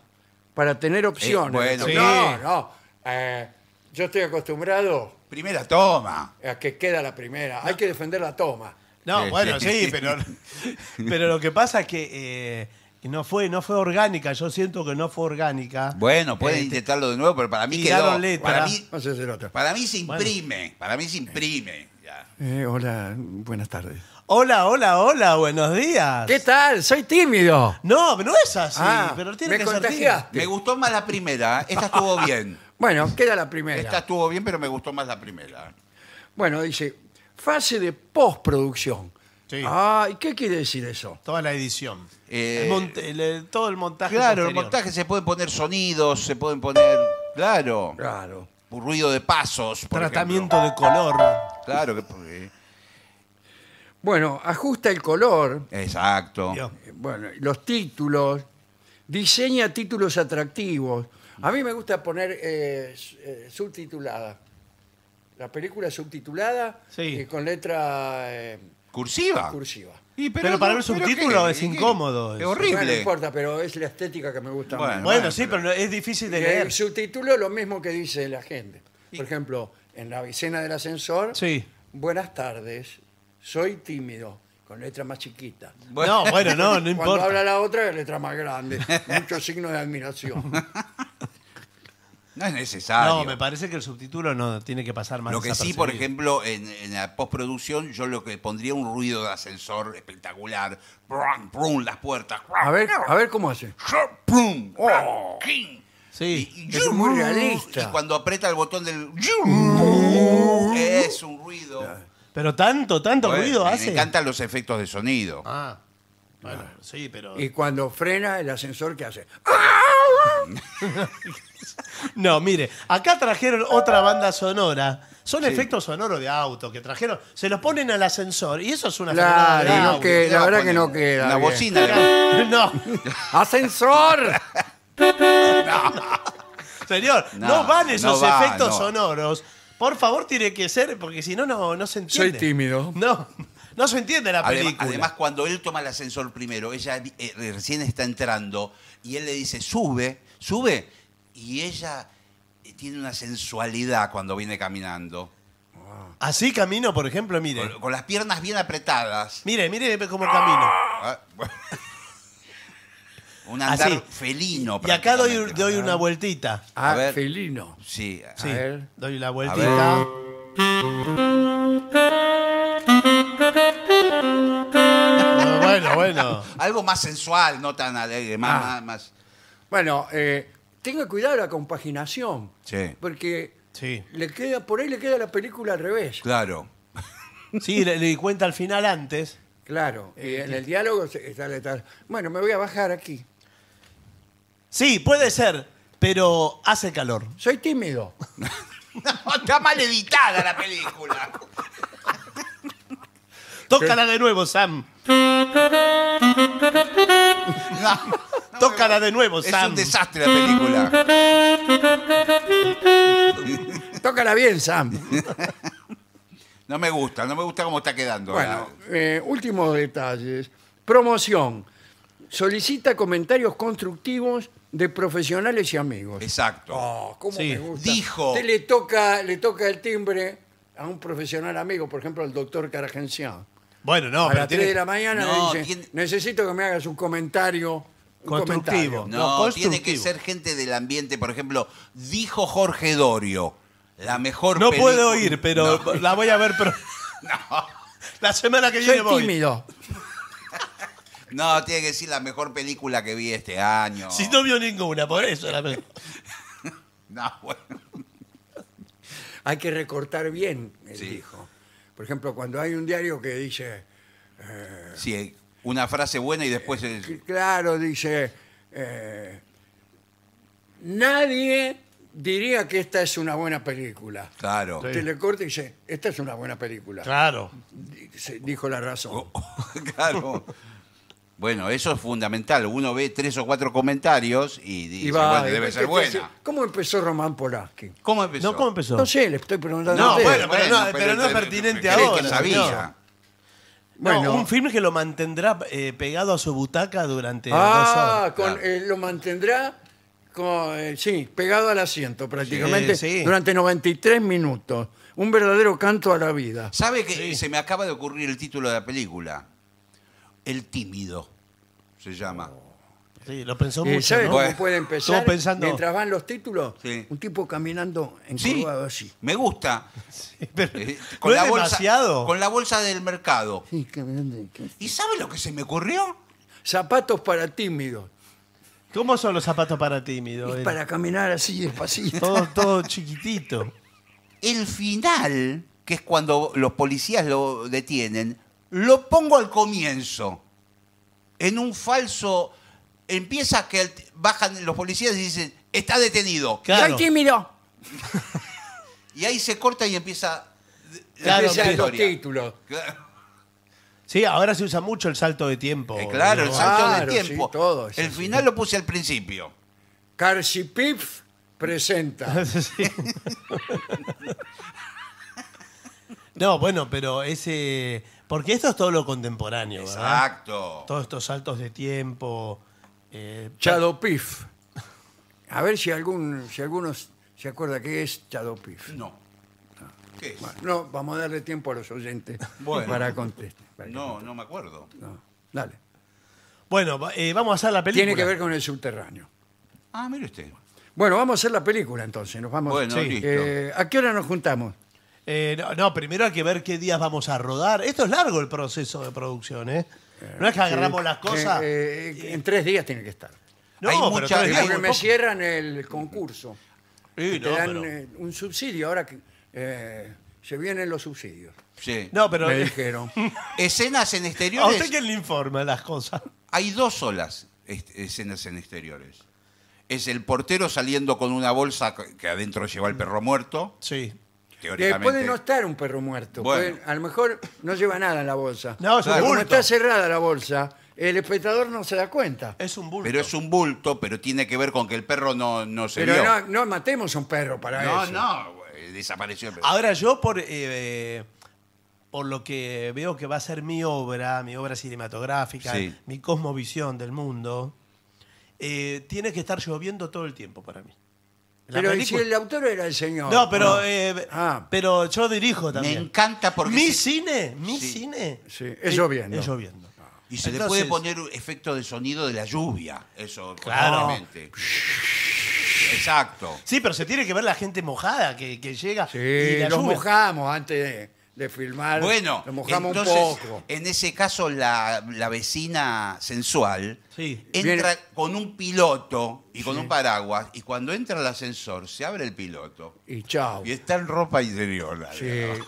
[SPEAKER 1] para tener eh, opciones. bueno, No, no. Eh, yo estoy acostumbrado Primera toma. que queda la primera. Hay que defender la toma. No, bueno, sí. pero,
[SPEAKER 3] (laughs) pero lo que pasa es que eh, no, fue, no fue orgánica, yo siento que no fue orgánica.
[SPEAKER 1] Bueno, pueden este,
[SPEAKER 2] intentarlo de nuevo, pero para mí Para mí, se imprime.
[SPEAKER 3] Para mí se imprime.
[SPEAKER 1] hola, buenas tardes.
[SPEAKER 3] Hola, hola, hola, buenos días. ¿Qué tal? Soy
[SPEAKER 1] tímido.
[SPEAKER 3] No, no es así, ah, pero tiene que ser Me gustó
[SPEAKER 2] más la
[SPEAKER 1] primera. ¿eh? Esta estuvo bien. (laughs)
[SPEAKER 2] Bueno, era la primera. Esta estuvo bien, pero me gustó más
[SPEAKER 1] la primera. Bueno, dice, fase de postproducción. Sí. Ah, ¿y ¿qué quiere decir eso? Toda la edición.
[SPEAKER 3] Eh, todo el montaje. Claro, el montaje
[SPEAKER 1] se pueden poner
[SPEAKER 2] sonidos, se pueden poner. Claro. Claro. Un ruido de pasos. Tratamiento de color. Claro, que, eh,
[SPEAKER 1] bueno, ajusta el color, Exacto. bueno, los títulos, diseña títulos atractivos. A mí me gusta poner eh, eh, subtitulada. La película subtitulada Sí. Eh, con letra ¿Cursiva? cursiva. Pero para el subtítulo es incómodo Es horrible. no importa, pero es la estética que me gusta. más. Bueno, sí, pero es difícil de leer. El subtítulo lo mismo que dice la gente. Por ejemplo, en la escena del ascensor, Sí. buenas tardes, soy tímido, con letra más chiquita. no, bueno, no, no (laughs) Cuando habla la otra, letra más grande. Muchos (laughs) signos de admiración. (laughs)
[SPEAKER 3] No es necesario. No, me parece que el subtítulo no tiene que pasar más. Lo que sí, por
[SPEAKER 2] ejemplo, en, la postproducción, yo lo que pondría un ruido de ascensor espectacular. las puertas. A ver, a ver cómo hace. Sí. es muy realista. Y cuando aprieta el botón del. Es
[SPEAKER 1] un ruido.
[SPEAKER 2] Pero tanto, tanto ruido hace. Me encantan los efectos de sonido.
[SPEAKER 1] Ah, bueno, sí, pero. Y cuando frena el ascensor, ¿qué hace? (laughs)
[SPEAKER 3] No, mire, acá trajeron otra banda sonora. Son efectos sonoros de auto que trajeron. Se los ponen al ascensor y eso es una la verdad que no
[SPEAKER 1] queda La bocina. No, (laughs) (laughs) ¡Ascensor! señor, no, van esos efectos
[SPEAKER 3] sonoros por favor, tiene que ser, porque si no, no, no se entiende. Soy tímido. No, no se entiende la película. Además, cuando él
[SPEAKER 2] toma el ascensor primero, ella eh, recién está entrando y él le dice, sube, sube. Y ella eh, tiene una sensualidad cuando viene caminando.
[SPEAKER 3] Ah. Así camino, por ejemplo, mire. Con, las
[SPEAKER 2] piernas bien apretadas. Mire, mire cómo camino. Ah, (laughs) Un ah, andar Así. felino. Y acá doy,
[SPEAKER 3] una vueltita. Ah, a ver. felino. Sí, ver. doy la vueltita.
[SPEAKER 2] Bueno,
[SPEAKER 1] bueno, (laughs) algo más sensual, no tan alegre, más... Ah. más, Bueno, eh, tenga cuidado la compaginación. Sí. Porque Sí. le queda, por ahí le queda la película al revés.
[SPEAKER 2] Claro. (laughs)
[SPEAKER 1] Sí, le, di cuenta al final antes. Claro. Eh, en el diálogo está, está- Bueno, me voy a bajar aquí. Sí, puede ser, pero hace calor. Soy tímido.
[SPEAKER 3] (laughs) está mal editada la película. Tócala de nuevo, Sam.
[SPEAKER 1] Tócala de nuevo, Sam. Es un desastre la película. Tócala bien, Sam.
[SPEAKER 2] No me gusta, no me gusta cómo está quedando. Bueno,
[SPEAKER 1] eh, últimos detalles. Promoción. Solicita comentarios constructivos de profesionales y amigos. Exacto. Ah, cómo Dijo. Usted le toca, le toca el timbre a un profesional amigo, por ejemplo, al doctor Cargenciano. Bueno, no, a las 3 de la mañana dice, necesito que me hagas un comentario. Constructivo. No, tiene que ser gente del
[SPEAKER 2] ambiente. Por ejemplo, dijo Jorge Dorio, la mejor No puedo ir, pero la
[SPEAKER 3] voy a ver. Pero... (laughs) La semana que viene Soy tímido.
[SPEAKER 2] No, tiene que decir la mejor película que vi este año. Si no vio
[SPEAKER 1] ninguna, por eso la mejor. (laughs) no, bueno. Hay que recortar bien, él dijo. Por ejemplo, cuando hay un diario que dice... Eh,
[SPEAKER 2] sí, una frase buena y después... Eh,
[SPEAKER 1] claro, dice... Eh, nadie diría que esta es una buena película. Claro. Te le corta y dice, esta es una buena película. Claro. dijo la razón. Oh, (laughs) claro.
[SPEAKER 2] Bueno, eso es fundamental. Uno ve tres o cuatro comentarios y, dice, debe
[SPEAKER 1] ser buena. ¿Cómo empezó Román Polanski? ¿Cómo empezó? No, sé, le estoy preguntando. No,
[SPEAKER 3] bueno, pero, no, es pertinente ahora. que sabía. bueno. un filme que lo mantendrá eh, pegado a su butaca durante dos ah,
[SPEAKER 1] horas. Eh, lo mantendrá eh, sí, pegado al asiento prácticamente durante 93 minutos. Un verdadero canto a la vida. ¿Sabe
[SPEAKER 2] que se me acaba de ocurrir el título de la película? El tímido se llama.
[SPEAKER 1] Sí, lo pensó eh, mucho, ¿no? cómo puede empezar? pensando- Mientras van los títulos, un tipo caminando en
[SPEAKER 2] así. me gusta.
[SPEAKER 3] (laughs) Pero, eh, es demasiado?
[SPEAKER 2] Con la bolsa del mercado. Sí, caminando ¿Y sabe lo que se me
[SPEAKER 1] ocurrió? Zapatos para tímidos. ¿Cómo son los zapatos para tímidos? Es para caminar
[SPEAKER 3] así despacito. Todo, todo chiquitito. El final,
[SPEAKER 2] que es cuando los policías lo detienen, lo pongo al comienzo en un falso. Empieza que bajan los policías y dicen, está detenido. Claro. tímido. (laughs) y ahí se corta y empieza.
[SPEAKER 3] Claro, empieza
[SPEAKER 2] títulos.
[SPEAKER 3] Sí, ahora se usa mucho el salto de tiempo. Eh, claro, el salto de tiempo.
[SPEAKER 2] el final lo puse al principio. Carcipif
[SPEAKER 3] presenta. (laughs) (laughs) no, bueno, pero ese porque esto es todo lo contemporáneo, ¿verdad? Exacto.
[SPEAKER 1] Todos estos saltos de tiempo. eh, pif. A ver si algún, si algunos se acuerda qué es Chadopif. No. ¿Qué es? no, vamos a darle tiempo a los oyentes para contestar.
[SPEAKER 2] No, no me acuerdo. No.
[SPEAKER 1] Dale. Bueno, eh, vamos a hacer la película. Tiene que ver con el subterráneo. Ah, mire usted. Bueno, vamos a hacer la película entonces. Nos vamos. Bueno, listo. Eh, ¿A qué hora nos juntamos? Eh,
[SPEAKER 3] no, primero hay que ver qué días vamos a rodar. Esto es largo el proceso de producción, ¿eh? No es que agarramos las eh, cosas. Eh,
[SPEAKER 1] en tres días tiene que estar.
[SPEAKER 3] No, pero me
[SPEAKER 1] cierran el concurso. Te dan un subsidio, ahora que se vienen los subsidios.
[SPEAKER 3] Sí. No, pero. Me dijeron. (laughs) Escenas en
[SPEAKER 1] exteriores?
[SPEAKER 2] ¿A usted
[SPEAKER 3] quién le informa las cosas?
[SPEAKER 2] Hay dos solas escenas en exteriores. Es el portero saliendo con una bolsa que adentro lleva el perro muerto. Sí puede no
[SPEAKER 1] estar un perro muerto. a lo mejor no lleva nada en la bolsa. No, es está cerrada la bolsa, el espectador no se da cuenta. Es un bulto. Pero
[SPEAKER 2] es un bulto, pero tiene que ver con que el perro no,
[SPEAKER 1] no se Pero no, no matemos un perro para eso. no, no, desapareció el perro.
[SPEAKER 3] Ahora yo por eh, por lo que veo que va a ser mi obra, mi obra cinematográfica, mi cosmovisión del mundo, eh, tiene que estar lloviendo todo el tiempo para
[SPEAKER 1] mí pero el autor era el señor. No, pero,
[SPEAKER 3] eh, ah. pero yo dirijo también. Me encanta porque Mi cine, mi cine. Sí, es lloviendo. Es lloviendo.
[SPEAKER 2] Ah. y se le puede poner
[SPEAKER 3] efecto de sonido de la lluvia,
[SPEAKER 2] eso claramente. Exacto.
[SPEAKER 3] Sí, pero se tiene que ver la gente mojada que, llega. Sí, nos mojamos antes de, de filmar. Bueno, lo mojamos En ese caso, la,
[SPEAKER 2] vecina sensual
[SPEAKER 3] entra
[SPEAKER 2] con un piloto y con un paraguas, y cuando entra el ascensor, se abre el piloto. Y chao. Y está en ropa interior.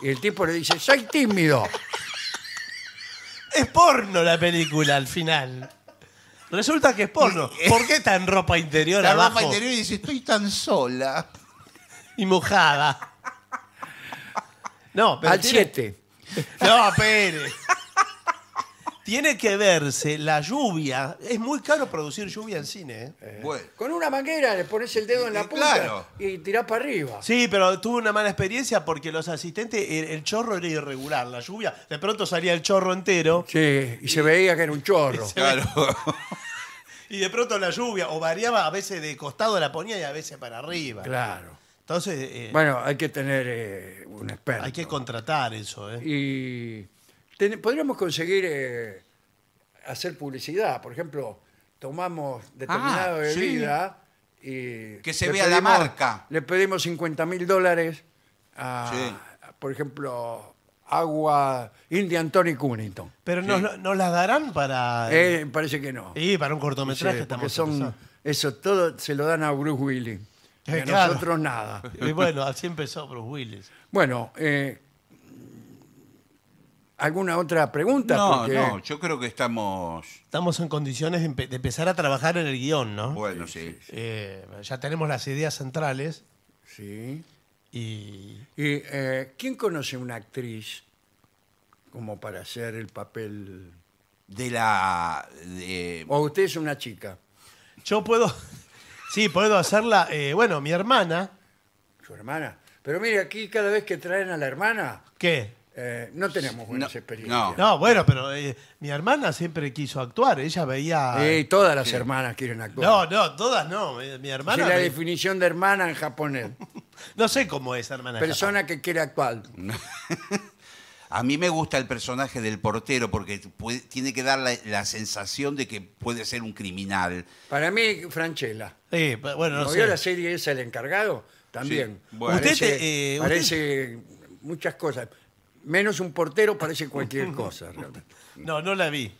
[SPEAKER 2] Y
[SPEAKER 3] el tipo le dice: Soy tímido. es porno la película al final. Resulta que es porno. Eh, ¿Por qué está en ropa interior La abajo? ropa interior y dice: Estoy tan sola. y mojada. No, pero Al (laughs) No, Pérez. Tiene que verse la lluvia. Es muy caro producir lluvia en cine. ¿eh? Eh.
[SPEAKER 1] Con una manguera le pones el dedo en la punta y tirás para arriba.
[SPEAKER 3] Sí, pero tuve una mala experiencia porque los asistentes, el, el chorro era irregular, la lluvia, de pronto salía el chorro entero Sí, y se veía que era un chorro.
[SPEAKER 1] (laughs) Claro. (laughs)
[SPEAKER 3] y de pronto la lluvia, o variaba a veces de costado la ponía y a
[SPEAKER 1] veces para arriba. Claro. Entonces. Eh, bueno, hay que tener eh, un experto. hay que contratar eso, ¿eh? Y podríamos conseguir eh, hacer publicidad. Por ejemplo, tomamos determinada ah, bebida y. Que se vea la marca. Le pedimos 50 mil dólares a, por ejemplo, agua Indian Tony Cunnington. Pero no
[SPEAKER 3] no las darán para. parece que no. y para un cortometraje también. son,
[SPEAKER 1] eso todo se lo dan a Bruce Willis. Y nosotros nada. Y bueno,
[SPEAKER 3] así empezó Bruce Willis.
[SPEAKER 1] Bueno, eh, ¿alguna otra pregunta? No, no, yo creo que estamos...
[SPEAKER 3] Estamos en condiciones de, empezar a trabajar en el guión, ¿no? Bueno, sí. Eh, ya tenemos
[SPEAKER 1] las ideas centrales Sí. y... Eh, quién conoce una actriz como para hacer el papel? De la... ¿O usted es una chica? Yo puedo, Sí, puedo hacerla. Eh, bueno, mi hermana. Su hermana. Pero mire, aquí cada vez que traen a la hermana, ¿Qué? Eh, no tenemos buenas experiencias.
[SPEAKER 3] no. bueno, pero eh, mi hermana siempre quiso actuar. Ella veía. todas las hermanas
[SPEAKER 1] quieren actuar. No, no, todas no. Mi hermana... Es la definición de hermana en japonés. (laughs) No sé cómo es, hermana. Persona que quiere actuar.
[SPEAKER 3] (laughs)
[SPEAKER 2] A mí me gusta el personaje del portero porque tiene que dar la, sensación de que puede ser un criminal.
[SPEAKER 1] Para mí, Franchella. Sí, bueno, no sé. la serie Es El Encargado? También. Parece, eh, usted, parece muchas cosas. Menos un portero parece cualquier (laughs) cosa.
[SPEAKER 3] No, no la vi.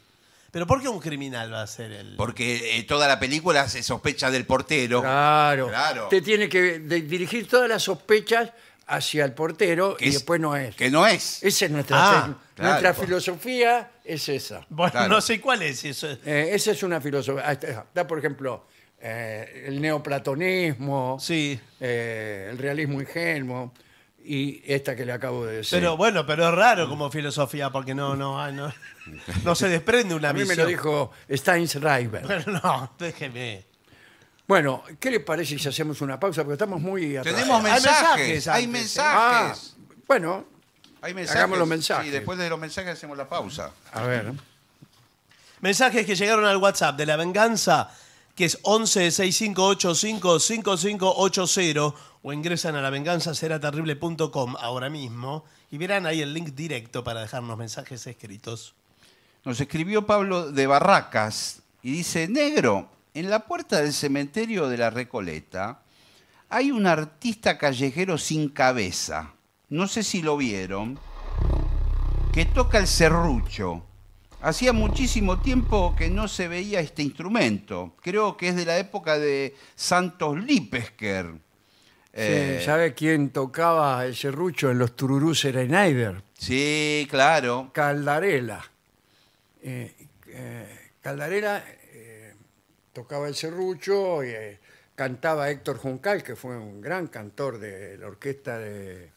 [SPEAKER 1] ¿Pero por qué un criminal va a ser el...?
[SPEAKER 2] Porque eh, toda la película se sospecha del portero. Claro. claro. Te
[SPEAKER 1] tiene que dirigir todas las sospechas hacia el portero y después no es. Que no es. Esa es nuestra, ah, nuestra pues. filosofía, es esa. Bueno, no sé cuál es eh, esa es una filosofía. Da, ah, por ejemplo, eh, el neoplatonismo, Sí. Eh, el realismo ingenuo y esta que le acabo de decir. Pero
[SPEAKER 3] bueno, pero es raro mm. como filosofía, porque no, no, ah, no, (laughs) no se desprende una a mí me lo dijo
[SPEAKER 1] Pero
[SPEAKER 3] no, déjeme.
[SPEAKER 1] Bueno, ¿qué les parece si hacemos una pausa? Porque estamos muy atrasados. Tenemos mensajes. Hay ¿eh? mensajes.
[SPEAKER 3] Ah, bueno,
[SPEAKER 2] Hay mensajes. hagamos los mensajes. Y después de los mensajes hacemos la pausa.
[SPEAKER 1] A ver.
[SPEAKER 3] Mensajes que llegaron al WhatsApp de La Venganza, que es 11 6585 5580 o ingresan a lavenganzaseraterrible.com ahora mismo y verán ahí el link directo para dejarnos mensajes escritos.
[SPEAKER 2] Nos escribió Pablo de Barracas y dice, negro, en la puerta del cementerio de la Recoleta hay un artista callejero sin cabeza, no sé si lo vieron, que toca el serrucho. Hacía muchísimo tiempo que no se veía este instrumento. Creo que es de la época de Santos Lipesker. sí,
[SPEAKER 1] ¿Sabe quién tocaba el serrucho en los Tururús Serenaider?
[SPEAKER 2] Sí, claro. Caldarela.
[SPEAKER 1] Eh, eh, Caldarela tocaba el serrucho y eh, cantaba Héctor Juncal, que fue un gran cantor de la orquesta de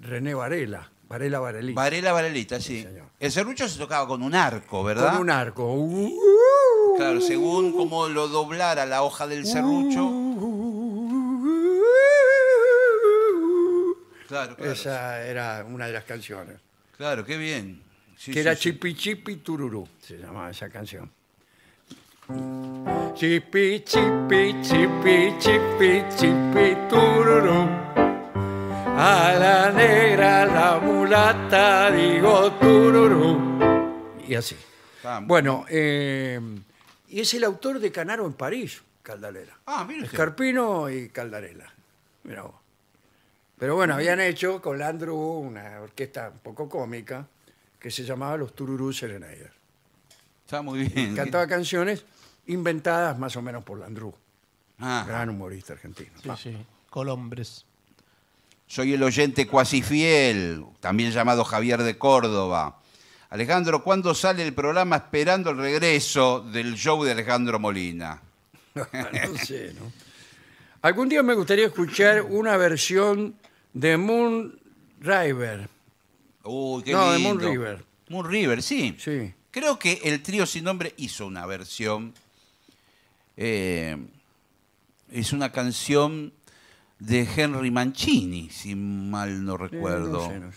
[SPEAKER 1] René Varela. Varela Varelita. Varela
[SPEAKER 2] Varelita, sí. el serrucho se tocaba con un arco, ¿verdad? Con un arco.
[SPEAKER 4] Claro, según
[SPEAKER 2] cómo lo doblara la hoja del serrucho.
[SPEAKER 1] Claro, claro. Esa era una de las canciones. Claro, qué bien. que era Chipi Chipi Tururú, se llamaba esa canción. Chipi, chipi, chipi, chipi, chipi, tururú. A la negra, la mulata, digo tururú. Y así. Ah. Bueno, eh, y es el autor de Canaro en París, Caldarela. Ah, Escarpino y Caldarela. Mira Pero bueno, habían hecho con Landru una orquesta un poco cómica que se llamaba Los Tururú Serenayers. Está
[SPEAKER 2] muy bien. Cantaba
[SPEAKER 1] canciones inventadas más o menos por Landru, ah. gran humorista argentino. Sí, sí. Colombres.
[SPEAKER 2] Soy el oyente cuasi fiel, también llamado Javier de Córdoba. Alejandro, ¿cuándo sale el programa esperando el regreso del show de Alejandro Molina? (laughs)
[SPEAKER 1] No sé, ¿no? Algún día me gustaría escuchar una versión de Moon River. qué No, de Moon River.
[SPEAKER 2] Moon River, sí. Sí.
[SPEAKER 1] Creo que el trío sin
[SPEAKER 2] nombre hizo una versión eh, es una canción de Henry Mancini, si mal no eh, recuerdo. bueno, eh,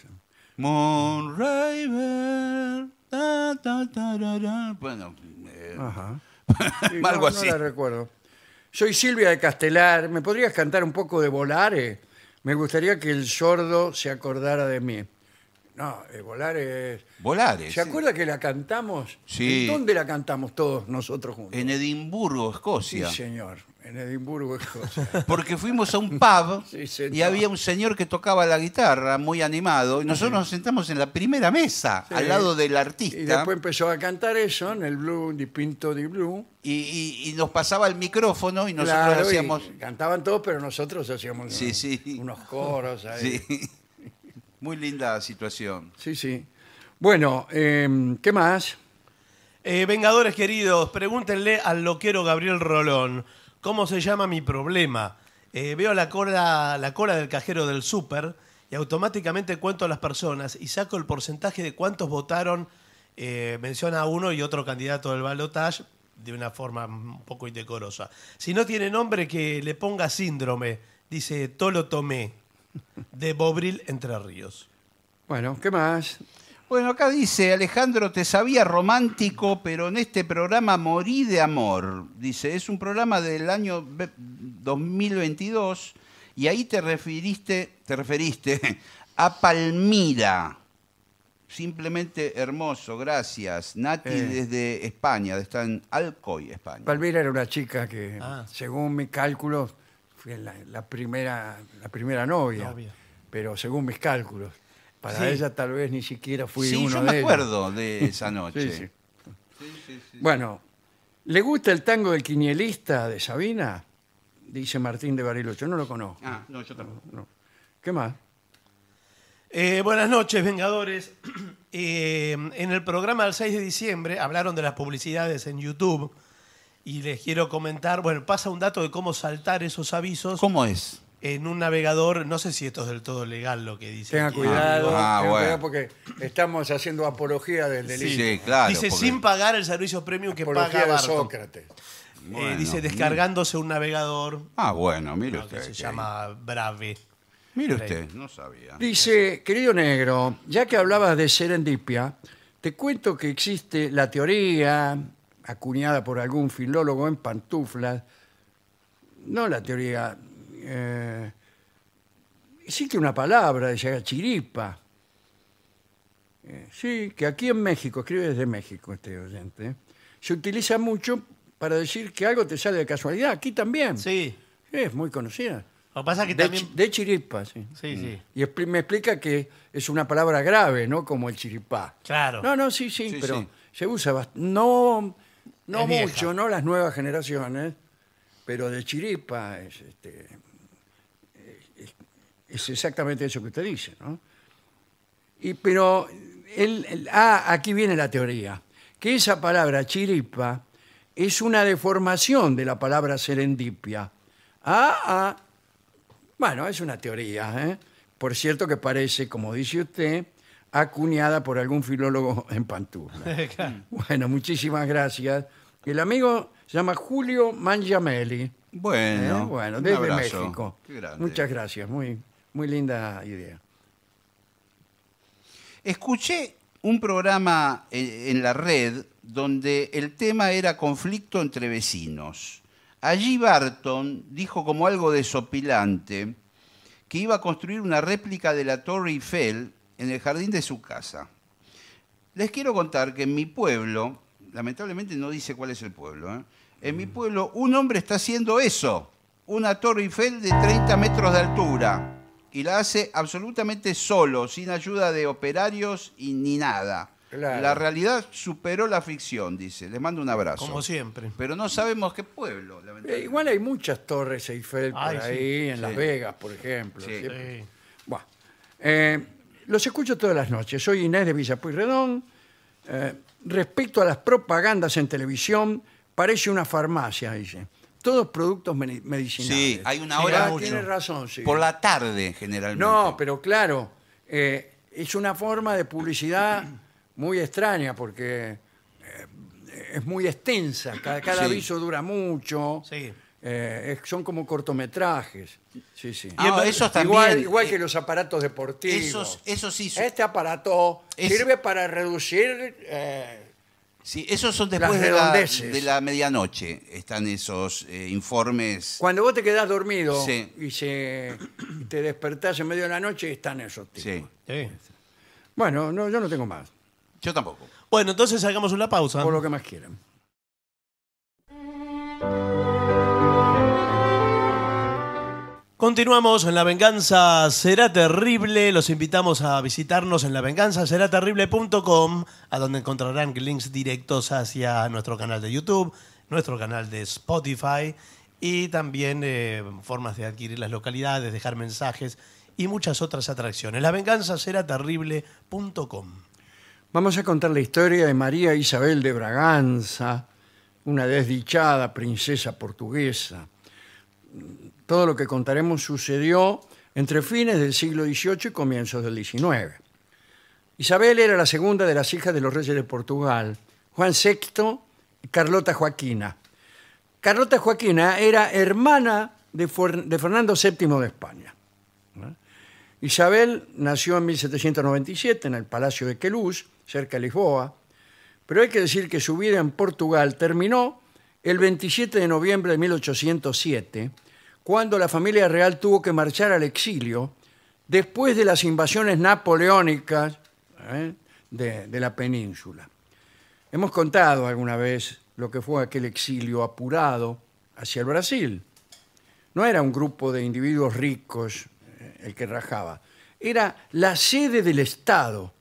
[SPEAKER 1] (laughs) así. No la recuerdo. Soy Silvia de Castelar. ¿Me podrías cantar un poco de Volare? Me gustaría que el sordo se acordara de mí. No, el eh, volar es... ¿Se acuerda que la cantamos? Sí. dónde la cantamos todos nosotros juntos? En Edimburgo, Escocia. Sí, señor. En Edimburgo, Escocia.
[SPEAKER 2] (laughs) porque fuimos a un pub
[SPEAKER 1] (laughs) y había
[SPEAKER 2] un señor que tocaba la guitarra muy animado y nosotros nos sentamos en la primera mesa al lado del artista Y después
[SPEAKER 1] empezó a cantar eso en el Blue, Di Pinto Di Blue. y, y- nos pasaba el micrófono y nosotros hacíamos... Cantaban todos, pero nosotros hacíamos unos, coros ahí. Sí. Muy linda
[SPEAKER 3] situación.
[SPEAKER 1] Sí, sí. Bueno, em, ¿qué más? Eh,
[SPEAKER 3] vengadores queridos, pregúntenle al loquero Gabriel Rolón, ¿cómo se llama mi problema? Eh, veo la cola, la cola del cajero del súper y automáticamente cuento a las personas y saco el porcentaje de cuántos votaron, eh, menciona a uno y otro candidato del balotaje de una forma un poco indecorosa. Si no tiene nombre, que le ponga síndrome, dice Tolo Tomé de Bobril Entre Ríos. Bueno, ¿qué más?
[SPEAKER 2] Bueno, acá dice, Alejandro, te sabía romántico, pero en este programa morí de amor. Dice, es un programa del año 2022 y ahí te referiste, te (laughs) a Palmira. Simplemente hermoso, gracias. Nati eh. desde España, está en Alcoy, España.
[SPEAKER 1] Palmira era una chica que, ah. según mi cálculo la, primera, la primera novia, pero según mis cálculos, para ella tal vez ni siquiera fui uno me de ellos. acuerdo de (laughs) esa noche. Bueno, ¿le gusta el tango del quinielista de Sabina? Dice Martín de yo no lo conozco. Ah, no, yo tampoco. ¿Qué más? Eh, buenas
[SPEAKER 3] noches, Vengadores. (clears throat) Eh, en el programa del 6 de diciembre hablaron de las publicidades en YouTube y les quiero comentar, bueno, pasa un dato de cómo saltar esos avisos. ¿Cómo es? En un navegador, no sé si esto es del todo legal lo que dice. Tenga cuidado,
[SPEAKER 1] ah, bueno. porque estamos haciendo apología del delito. Sí, claro. Dice sin pagar el servicio
[SPEAKER 3] premium que apología Sócrates.
[SPEAKER 1] Eh,
[SPEAKER 2] eh, dice descargándose un navegador. Ah, bueno,
[SPEAKER 1] mire
[SPEAKER 3] usted. se llama Brave. Mire usted, no sabía.
[SPEAKER 1] Dice, querido negro, ya que hablabas de serendipia, te cuento que existe la teoría, acuñada por algún filólogo en pantuflas, no la teoría. Eh, existe una palabra, decía chiripa. Eh, sí, que aquí en México, escribe desde México este oyente, se utiliza mucho para decir que algo te sale de casualidad. Aquí también. Sí. es muy conocida. Lo pasa que de, también... de chiripa, sí. Sí, sí. Y me explica que es una palabra grave, ¿no? Como el chiripá. Claro. No, no, sí, sí, pero se usa bastante. No no mucho, no las nuevas generaciones, pero de chiripa es, este, exactamente eso que usted dice, ¿no? Y, pero, él- ah, aquí viene la teoría, que esa palabra chiripa es una deformación de la palabra serendipia. Ah, ah, bueno, es una teoría, ¿eh? Por cierto que parece, como dice usted, acuñada por algún filólogo (laughs) en Panturna. (laughs) Bueno, muchísimas gracias. El amigo se llama Julio Mangiamelli. Bueno, eh, bueno desde México. Muchas gracias, muy, muy linda idea.
[SPEAKER 2] Escuché un programa en, eh, en la red donde el tema era conflicto entre vecinos. Allí Barton dijo como algo desopilante que iba a construir una réplica de la Torre Eiffel en el jardín de su casa. Les quiero contar que en mi pueblo, lamentablemente no dice cuál es el pueblo, ¿eh? en mi mm. pueblo un hombre está haciendo eso, una torre Eiffel de 30 metros de altura, y la hace absolutamente solo, sin ayuda de operarios y ni nada. La realidad superó la ficción, dice. Les
[SPEAKER 1] mando un abrazo. Como siempre. Pero no sabemos qué pueblo. Eh, igual hay muchas torres Eiffel por ahí, en Las Vegas, por ejemplo. Sí. Los escucho todas las noches. Soy Inés de Villapuyredón. Eh, respecto a las propagandas en televisión, parece una farmacia, dice. Todos productos medicinales. Sí, hay
[SPEAKER 2] una hora. Ah, mucho. razón, Por la tarde, generalmente.
[SPEAKER 1] No, pero claro, eh, es una forma de publicidad muy extraña porque eh, es muy extensa. Cada, aviso dura mucho. Sí. Eh, son como cortometrajes. Sí, sí. igual, que eh, los aparatos deportivos. Esos, sí, Este aparato sirve para reducir eh, sí, esos son después de
[SPEAKER 2] la, medianoche. Están esos eh, informes.
[SPEAKER 1] Cuando vos te quedás dormido y, se, te despertás en medio de la noche, están esos tipos. Bueno, no, yo no tengo más, Yo tampoco. Bueno, entonces hagamos una pausa. por lo que más quieran.
[SPEAKER 3] Continuamos en La Venganza Será Terrible. Los invitamos a visitarnos en lavenganzaseraterrible.com, a donde encontrarán links directos hacia nuestro canal de YouTube, nuestro canal de Spotify y también eh, formas de adquirir las localidades, dejar mensajes y muchas otras atracciones. Lavenganzaseraterrible.com.
[SPEAKER 1] Vamos a contar la historia de María Isabel de Braganza, una desdichada princesa portuguesa todo lo que contaremos sucedió entre fines del siglo XVIII y comienzos del XIX. Isabel era la segunda de las hijas de los reyes de Portugal, Juan VI y Carlota Joaquina. Carlota Joaquina era hermana de, Fernando VII de España. Isabel nació en 1797 en el Palacio de Queluz, cerca de Lisboa, pero hay que decir que su vida en Portugal terminó el 27 de noviembre de 1807 cuando la familia real tuvo que marchar al exilio después de las invasiones napoleónicas ¿eh? de la península. Hemos contado alguna vez lo que fue aquel exilio apurado hacia el Brasil. No era un grupo de individuos ricos eh, el que rajaba, era la sede del Estado,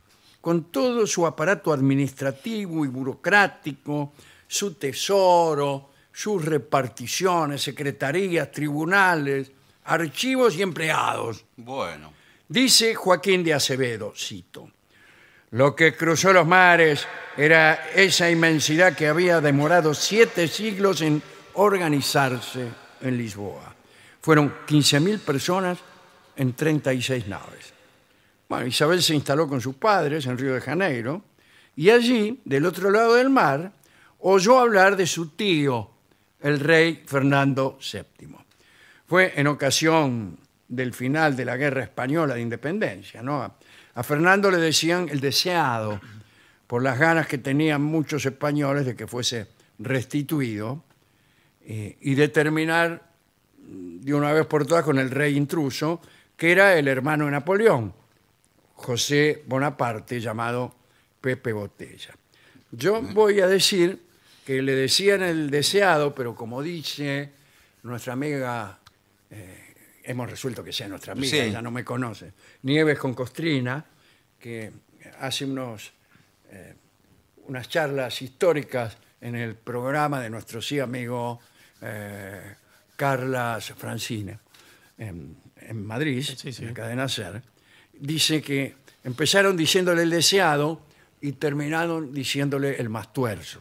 [SPEAKER 1] con todo su aparato administrativo y burocrático, su tesoro, sus reparticiones, secretarías, tribunales, archivos y empleados. Bueno. Dice Joaquín de Acevedo, cito, lo que cruzó los mares era esa inmensidad que había demorado siete siglos en organizarse en Lisboa. Fueron 15.000 personas en 36 naves. Bueno, Isabel se instaló con sus padres en Río de Janeiro y allí, del otro lado del mar, oyó hablar de su tío, el rey Fernando VII. Fue en ocasión del final de la Guerra Española de Independencia, A Fernando le decían el deseado por las ganas que tenían muchos españoles de que fuese restituido eh, y de terminar de una vez por todas con el rey intruso, que era el hermano de Napoleón, José Bonaparte, llamado Pepe Botella. Yo voy a decir le decían el deseado, pero como dice nuestra amiga, eh, hemos resuelto que sea nuestra amiga, ella no me conoce, Nieves con Costrina, que hace eh, unas charlas históricas en el programa de nuestro sí amigo eh, Carlas Francine, en, Madrid, en cadena dice que empezaron diciéndole el deseado y terminaron diciéndole el más tuerzo.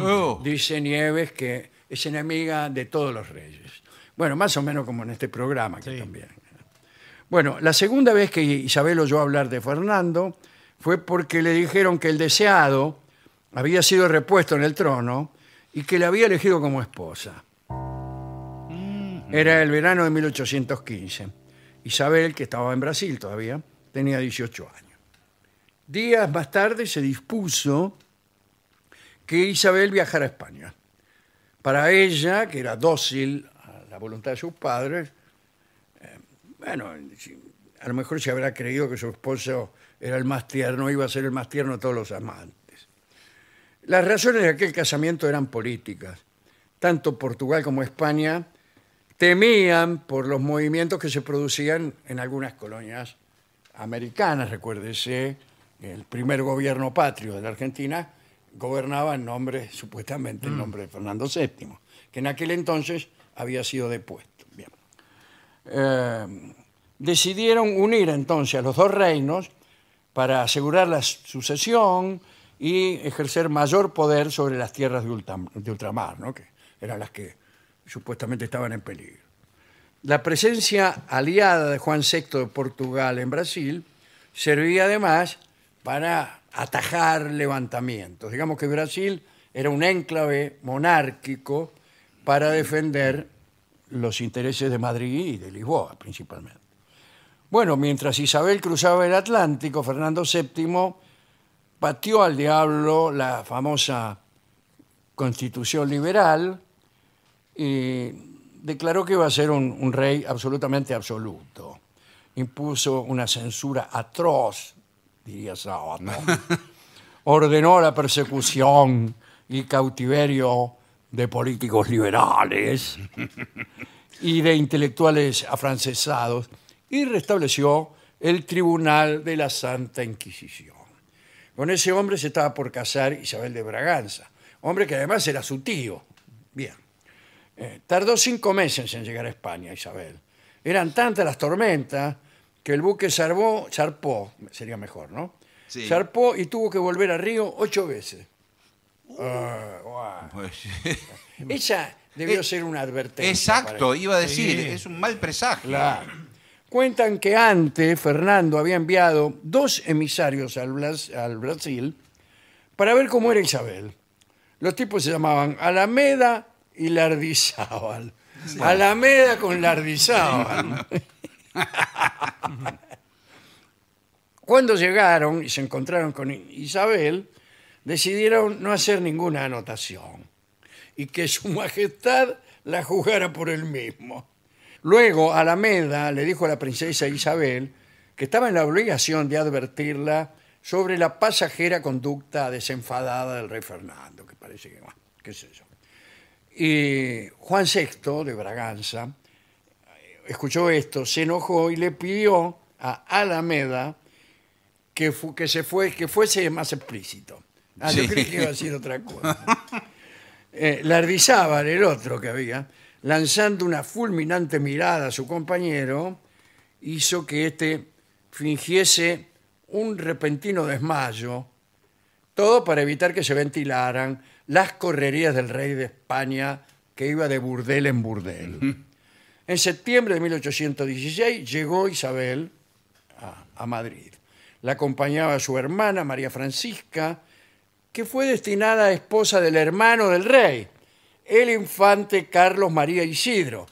[SPEAKER 1] Oh. Dice Nieves que es enemiga de todos los reyes. Bueno, más o menos como en este programa que también. ¿eh? Bueno, la segunda vez que Isabel oyó hablar de Fernando fue porque le dijeron que el deseado había sido repuesto en el trono y que le había elegido como esposa. Mm. Era el verano de 1815. Isabel, que estaba en Brasil todavía, tenía 18 años. Días más tarde se dispuso que Isabel viajara a España. Para ella, que era dócil a la voluntad de sus padres, eh, bueno, a lo mejor se habrá creído que su esposo era el más tierno, iba a ser el más tierno de todos los amantes. Las razones de aquel casamiento eran políticas. Tanto Portugal como España temían por los movimientos que se producían en algunas colonias americanas, recuérdese, el primer gobierno patrio de la Argentina gobernaba en nombre, supuestamente en mm. nombre de Fernando VII, que en aquel entonces había sido depuesto. Eh, decidieron unir entonces a los dos reinos para asegurar la sucesión y ejercer mayor poder sobre las tierras de, ultramar, ¿no? que eran las que supuestamente estaban en peligro. La presencia aliada de Juan VI de Portugal en Brasil servía además para atajar levantamientos. Digamos que Brasil era un enclave monárquico para defender los intereses de Madrid y de Lisboa principalmente. Bueno, mientras Isabel cruzaba el Atlántico, Fernando VII pateó al diablo la famosa constitución liberal y declaró que iba a ser un rey absolutamente absoluto. Impuso una censura atroz diría Sábato, (laughs) ordenó la persecución y cautiverio de políticos liberales (laughs) y de intelectuales afrancesados y restableció el Tribunal de la Santa Inquisición. Con ese hombre se estaba por casar Isabel de Braganza, hombre que además era su tío. Bien. Eh, tardó cinco meses en llegar a España Isabel. Eran tantas las tormentas que el buque zarpó, zarpó sería mejor, ¿no? Sí. y tuvo que volver a Río ocho veces. Uh. Ah, pues (laughs) Esa debió eh, ser una advertencia. Exacto, iba a decir, es un
[SPEAKER 2] mal presagio.
[SPEAKER 1] Cuentan que antes Fernando había enviado dos emisarios al, al Brasil para ver cómo era Isabel. Los tipos se llamaban Alameda y Lardizábal. Alameda con Lardizábal. (laughs) Cuando llegaron y se encontraron con Isabel, decidieron no hacer ninguna anotación y que su majestad la juzgara por él mismo. Luego Alameda le dijo a la princesa Isabel que estaba en la obligación de advertirla sobre la pasajera conducta desenfadada del rey Fernando, que parece que, qué sé yo. Y Juan VI de Braganza escuchó esto, se enojó y le pidió a Alameda que, se fue, que fuese más explícito. Ah, yo que iba a decir otra cosa. Eh, Lardizábal, el otro que había, lanzando una fulminante mirada a su compañero, hizo que éste fingiese un repentino desmayo, todo para evitar que se ventilaran las correrías del rey de España que iba de burdel en burdel. En septiembre de 1816 llegó Isabel a, Madrid. La acompañaba su hermana María Francisca, que fue destinada a esposa del hermano del rey, el infante Carlos María Isidro,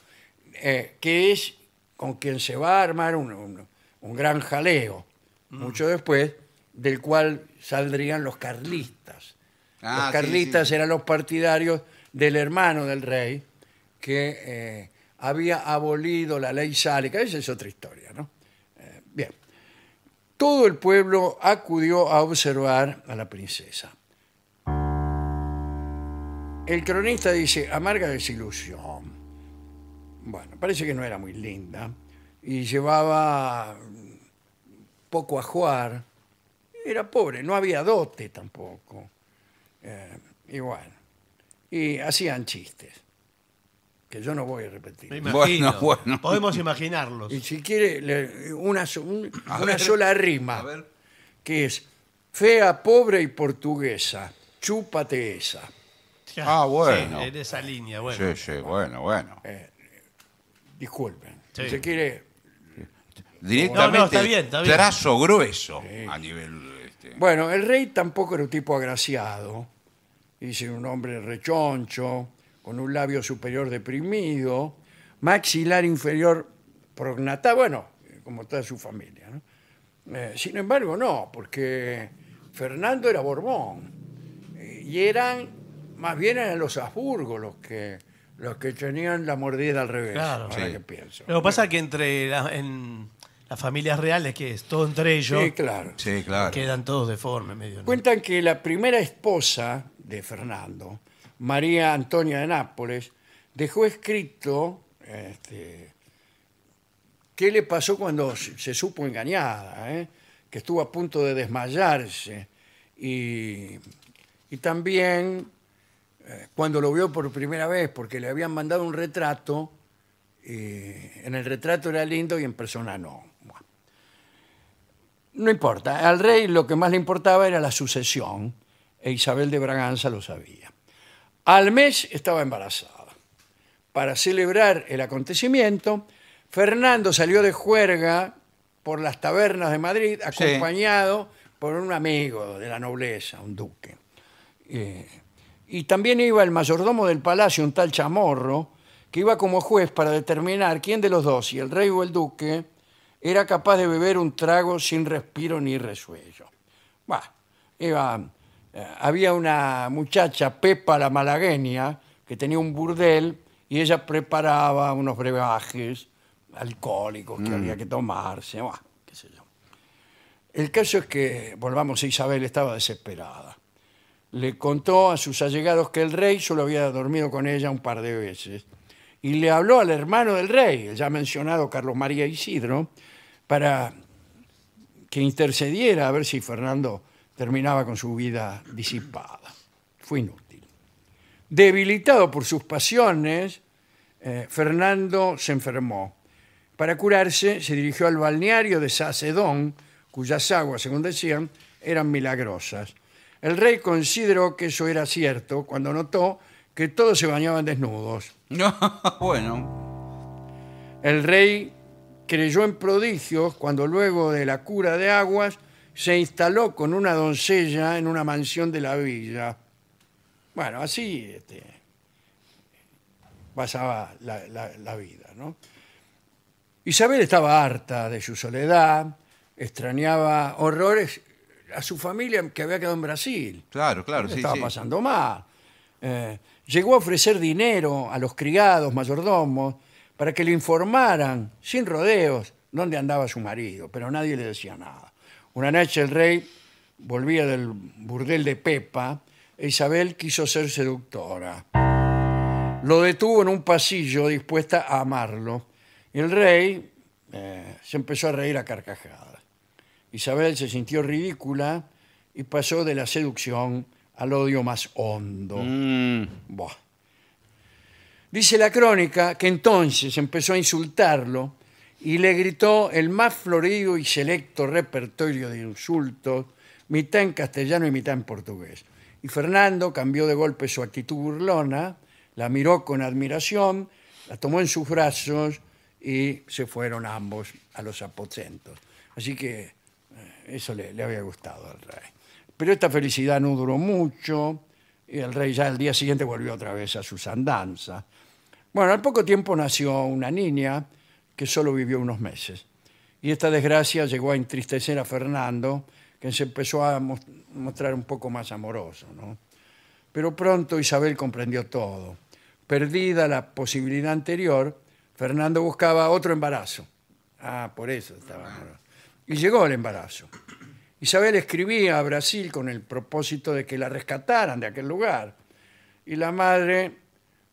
[SPEAKER 1] eh, que es con quien se va a armar un, gran jaleo, mm. mucho después, del cual saldrían los carlistas. Ah, los carlistas eran los partidarios del hermano del rey, que eh, había abolido la ley sálica. Esa es otra historia, ¿no? Eh, bien. Todo el pueblo acudió a observar a la princesa. El cronista dice, amarga desilusión. Bueno, parece que no era muy linda y llevaba poco a jugar. Era pobre, no había dote tampoco. Igual. Eh, y hacían chistes que yo no voy a repetir. (laughs) Podemos imaginarlos. Y si quiere, una, una sola rima, que es fea, pobre y portuguesa, chúpate esa. Ah, bueno. en esa línea, bueno. Sí,
[SPEAKER 2] sí, bueno, bueno.
[SPEAKER 1] Eh, disculpen. Si quiere,
[SPEAKER 2] No, no, está bien, está trazo grueso a nivel
[SPEAKER 1] este. Bueno, el rey tampoco era un tipo agraciado. Dice un hombre rechoncho, con un labio superior deprimido, maxilar inferior prognatado, bueno, como toda su familia. Eh, sin embargo, no, porque Fernando era Borbón y eran, más bien eran los Habsburgo los que, los que tenían la mordida al revés, pienso.
[SPEAKER 3] Lo que pasa es que entre en las familias reales, que es todo entre ellos, sí, claro. Sí, claro. quedan todos deformes.
[SPEAKER 1] Cuentan que la primera esposa de Fernando María Antonia de Nápoles, dejó escrito este, qué le pasó cuando se supo engañada, eh? que estuvo a punto de desmayarse y, también eh, cuando lo vio por primera vez, porque le habían mandado un retrato, en el retrato era lindo y en persona no. No importa, al rey lo que más le importaba era la sucesión, e Isabel de Braganza lo sabía. Al mes estaba embarazada. Para celebrar el acontecimiento, Fernando salió de juerga por las tabernas de Madrid acompañado por un amigo de la nobleza, un duque. Eh, y también iba el mayordomo del palacio, un tal Chamorro, que iba como juez para determinar quién de los dos, si el rey o el duque, era capaz de beber un trago sin respiro ni resuello. iba eh, había una muchacha, Pepa la malagueña, que tenía un burdel y ella preparaba unos brebajes alcohólicos que mm. había que tomarse, El caso es que, volvamos a Isabel, estaba desesperada. Le contó a sus allegados que el rey solo había dormido con ella un par de veces. Y le habló al hermano del rey, el ya mencionado Carlos María Isidro, para que intercediera a ver si Fernando terminaba con su vida disipada. Fue inútil. Debilitado por sus pasiones, eh, Fernando se enfermó. Para curarse, se dirigió al balneario de Sacedón, cuyas aguas, según decían, eran milagrosas. El rey consideró que eso era cierto cuando notó que todos se bañaban desnudos. (laughs) Ah, bueno. El rey creyó en prodigios cuando luego de la cura de aguas se instaló con una doncella en una mansión de la villa. Bueno, así este, pasaba la, vida, ¿no? Isabel estaba harta de su soledad, extrañaba horrores a su familia que había quedado en Brasil. Claro, claro, sí, Estaba pasando mal. Eh, llegó a ofrecer dinero a los criados, mayordomos, para que le informaran, sin rodeos, dónde andaba su marido, pero nadie le decía nada. Una noche el rey volvía del burdel de Pepa e Isabel quiso ser seductora. Lo detuvo en un pasillo dispuesta a amarlo. Y el rey eh, se empezó a reír a carcajadas. Isabel se sintió ridícula y pasó de la seducción al odio más hondo. Mm. Dice la crónica que entonces empezó a insultarlo y le gritó el más florido y selecto repertorio de insultos, mitad en castellano y mitad en portugués. Y Fernando cambió de golpe su actitud burlona, la miró con admiración, la tomó en sus brazos y se fueron ambos a los aposentos. Así que eh, eso le, había gustado al rey. Pero esta felicidad no duró mucho y el rey ya el día siguiente volvió otra vez a sus andanzas. Bueno, al poco tiempo nació una niña que solo vivió unos meses. Y esta desgracia llegó a entristecer a Fernando, que se empezó a mostrar un poco más amoroso. ¿no? Pero pronto Isabel comprendió todo. Perdida la posibilidad anterior, Fernando buscaba otro embarazo. Ah, por eso estaba. Y llegó el embarazo. Isabel escribía a Brasil con el propósito de que la rescataran de aquel lugar. Y la madre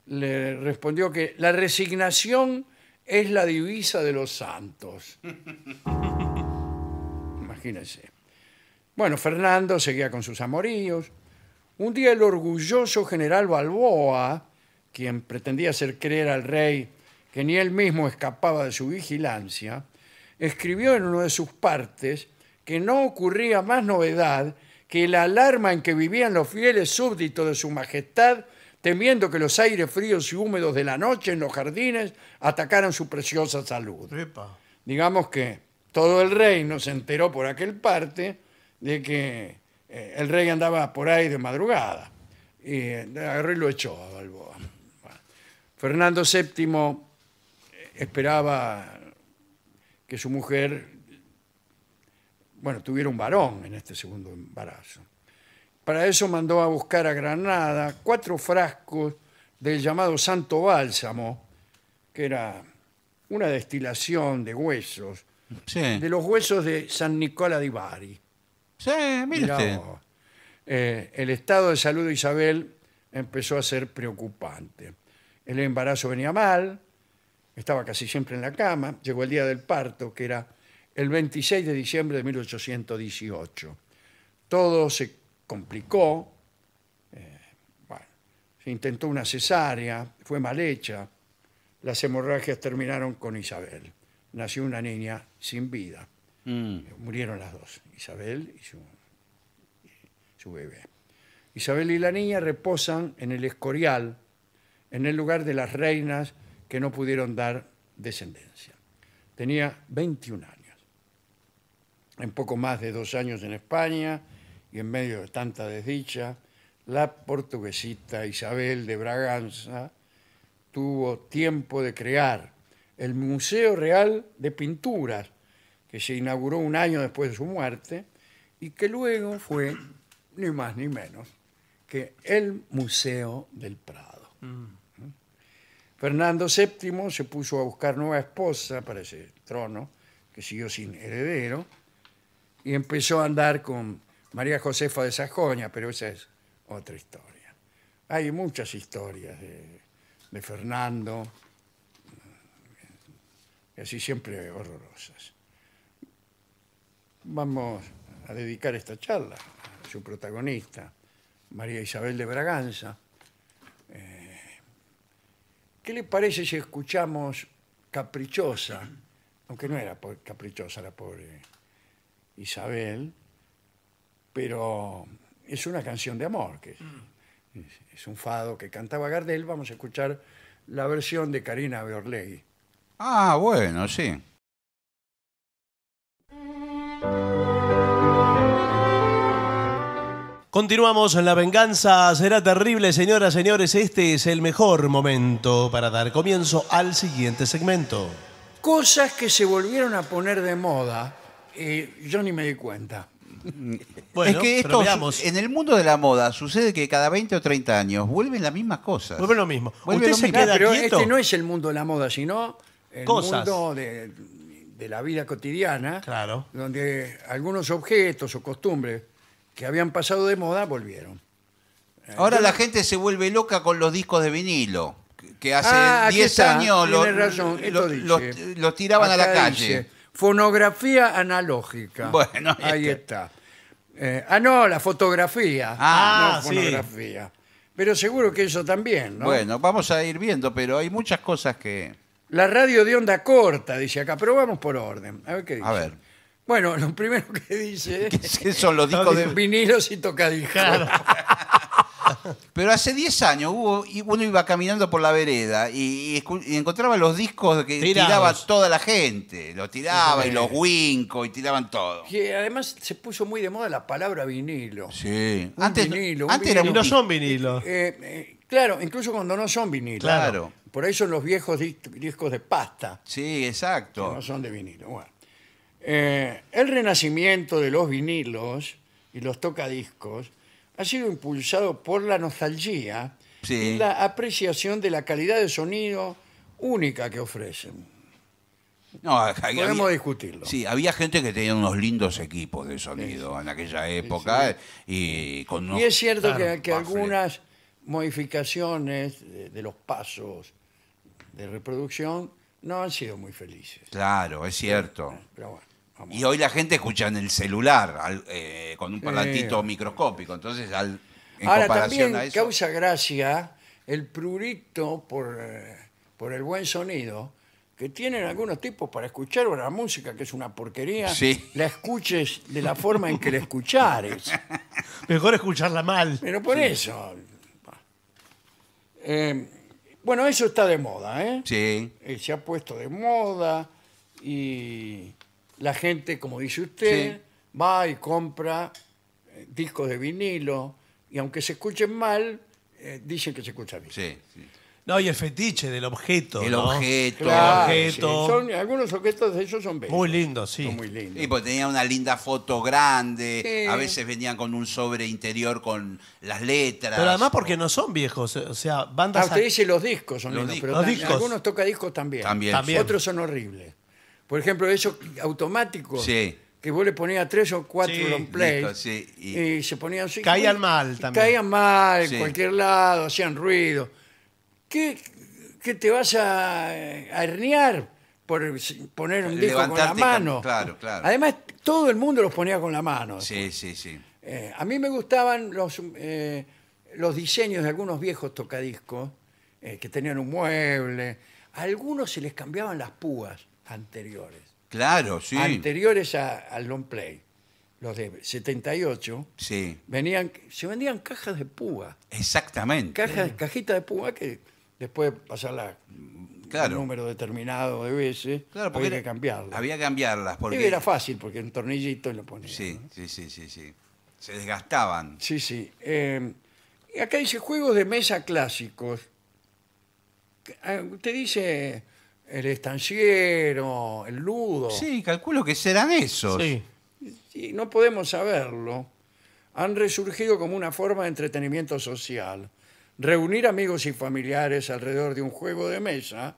[SPEAKER 1] le respondió que la resignación es la divisa de los santos. (laughs) Imagínense. Bueno, Fernando seguía con sus amoríos. Un día el orgulloso general Balboa, quien pretendía hacer creer al rey que ni él mismo escapaba de su vigilancia, escribió en uno de sus partes que no ocurría más novedad que la alarma en que vivían los fieles súbditos de su majestad temiendo que los aires fríos y húmedos de la noche en los jardines atacaran su preciosa salud. Digamos que todo el reino se enteró por aquel parte de que eh, el rey andaba por ahí de madrugada. Y el eh, agarró lo echó a Balboa. Fernando VII eh, esperaba que su mujer, bueno, tuviera un varón en este segundo embarazo. Para eso mandó a buscar a Granada cuatro frascos del llamado Santo Bálsamo, que era una destilación de huesos, de los huesos de San Nicola di Bari. Sí, eh, el estado de salud de Isabel empezó a ser preocupante. El embarazo venía mal, estaba casi siempre en la cama, llegó el día del parto, que era el 26 de diciembre de 1818. Todo se complicó, eh, bueno, se intentó una cesárea, fue mal hecha, las hemorragias terminaron con Isabel. Nació una niña sin vida. Mm. Murieron las dos, Isabel y su, y su bebé. Isabel y la niña reposan en el Escorial, en el lugar de las reinas que no pudieron dar descendencia. Tenía 21 años. En poco más de dos años en España, y en medio de tanta desdicha, la portuguesita Isabel de Braganza tuvo tiempo de crear el Museo Real de Pinturas, que se inauguró un año después de su muerte y que luego fue, ni más ni menos, que el Museo del Prado. Mm. Fernando VII se puso a buscar nueva esposa para ese trono, que siguió sin heredero, y empezó a andar con María Josefa de Sajonia, pero esa es otra historia. Hay muchas historias de, Fernando, eh, así siempre horrorosas. Vamos a dedicar esta charla a su protagonista, María Isabel de Braganza. Eh, ¿Qué le parece si escuchamos Caprichosa? Aunque no era caprichosa la pobre Isabel pero es una canción de amor, que mm. es, un fado que cantaba Gardel. Vamos a escuchar la versión de Karina Beorlegui.
[SPEAKER 2] Ah, bueno,
[SPEAKER 3] sí. Continuamos en La Venganza será terrible, señoras, señores. Este es el mejor momento para dar comienzo al siguiente segmento.
[SPEAKER 1] Cosas que se volvieron a poner de moda, eh, yo ni me di cuenta.
[SPEAKER 2] (laughs) es que esto, en el mundo de la moda, sucede que cada 20 o 30 años vuelven las mismas
[SPEAKER 3] cosas. Vuelven lo mismo. Usted se queda Pero quieto. este no
[SPEAKER 1] es el mundo de la moda, sino el mundo de, la vida cotidiana, donde algunos objetos o costumbres que habían pasado de moda volvieron. Ahora la gente se vuelve loca con
[SPEAKER 2] los discos de vinilo, que- hace 10 ah, años los, tiraban a la calle.
[SPEAKER 1] fonografía analógica. Bueno, ahí está. Eh, ah, no, la fotografía. Ah, no, sí. Pero seguro que eso también, ¿no? Bueno,
[SPEAKER 2] vamos a ir viendo, pero hay muchas cosas que...
[SPEAKER 1] La radio de onda corta, dice acá, pero vamos por orden. A ver qué dice. Bueno, lo primero que dice... (laughs) es son los discos de... Vinilos y tocadiscos. (laughs) (laughs) Pero hace 10 años hubo,
[SPEAKER 2] uno iba caminando por la vereda y, encontraba los discos que tiraba toda la gente. Los tiraba y los winco y tiraban todo.
[SPEAKER 1] Y además se puso muy de moda la palabra vinilo.
[SPEAKER 2] Sí. antes, antes vinilo. no son vinilos.
[SPEAKER 1] Eh, eh, eh, claro, incluso cuando no son vinilo Claro. Por ahí son los viejos discos de pasta. Sí, exacto. no son de vinilo. Bueno. el renacimiento de los vinilos y los tocadiscos ha sido impulsado por la nostalgia y la apreciación de la calidad de sonido única que ofrecen.
[SPEAKER 2] No, Podemos discutirlo. Sí, había gente que tenía unos lindos equipos de sonido en aquella época. Y, con y es cierto que,
[SPEAKER 1] algunas modificaciones de, los pasos de reproducción no han sido muy felices.
[SPEAKER 2] Claro, es cierto. Y hoy la gente escucha en el celular eh, con un parlantito microscópico. Entonces, al, en comparación también a eso.
[SPEAKER 1] causa gracia el prurito por, eh, por el buen sonido que tienen algunos tipos para escuchar la música que es una porquería, la escuches de la forma en que la escuchares.
[SPEAKER 3] (laughs) Mejor escucharla
[SPEAKER 1] mal. Pero por eso. Eh, bueno, eso está de moda, ¿eh? Sí, Se ha puesto de moda y la gente, como dice usted, va y compra eh, discos de vinilo y aunque se escuchen mal, eh, dicen que se escuchan bien. Sí, No,
[SPEAKER 3] y el fetiche del objeto. El objeto. algunos objetos de ellos son bellos. Muy lindos, sí. Son muy lindos.
[SPEAKER 2] Sí, pues tenía una linda foto grande. A veces venían con un sobre interior con las letras. Pero además
[SPEAKER 3] porque no son viejos. O sea,
[SPEAKER 1] bandas. Ah, usted dice los discos son los lindos. Pero Algunos toca discos También. también. Otros son horribles. Por ejemplo, esos automáticos. Que vos le ponías tres o cuatro Sí, y- se ponían Caían mal también. Caían mal, en cualquier lado, hacían ruido. ¿Qué, te vas a, hernear herniar por poner un disco con la mano? claro, claro. Además, todo el mundo los ponía con la mano. Sí, sí, sí. Eh, a mí me gustaban los, eh, los diseños de algunos viejos tocadiscos eh, que tenían un mueble. A algunos se les cambiaban las púas anteriores.
[SPEAKER 2] Claro, sí.
[SPEAKER 1] Anteriores al long play, los de 78, Sí, venían, se vendían cajas de púa,
[SPEAKER 2] exactamente. cajas,
[SPEAKER 1] cajitas de púa que después de pasarla un número determinado de veces, Claro, había que cambiarlas. Había
[SPEAKER 2] que cambiarlas.
[SPEAKER 1] Y era fácil, porque un tornillito lo ponía.
[SPEAKER 2] Sí, sí, sí, sí,
[SPEAKER 1] Se desgastaban. Sí, sí. Eh, y acá dice juegos de mesa clásicos. Ah, usted dice el estanciero, el ludo. Sí,
[SPEAKER 2] calculo que serán esos. Sí.
[SPEAKER 1] no podemos saberlo. Han resurgido como una forma de entretenimiento social. Reunir amigos y familiares alrededor de un juego de mesa,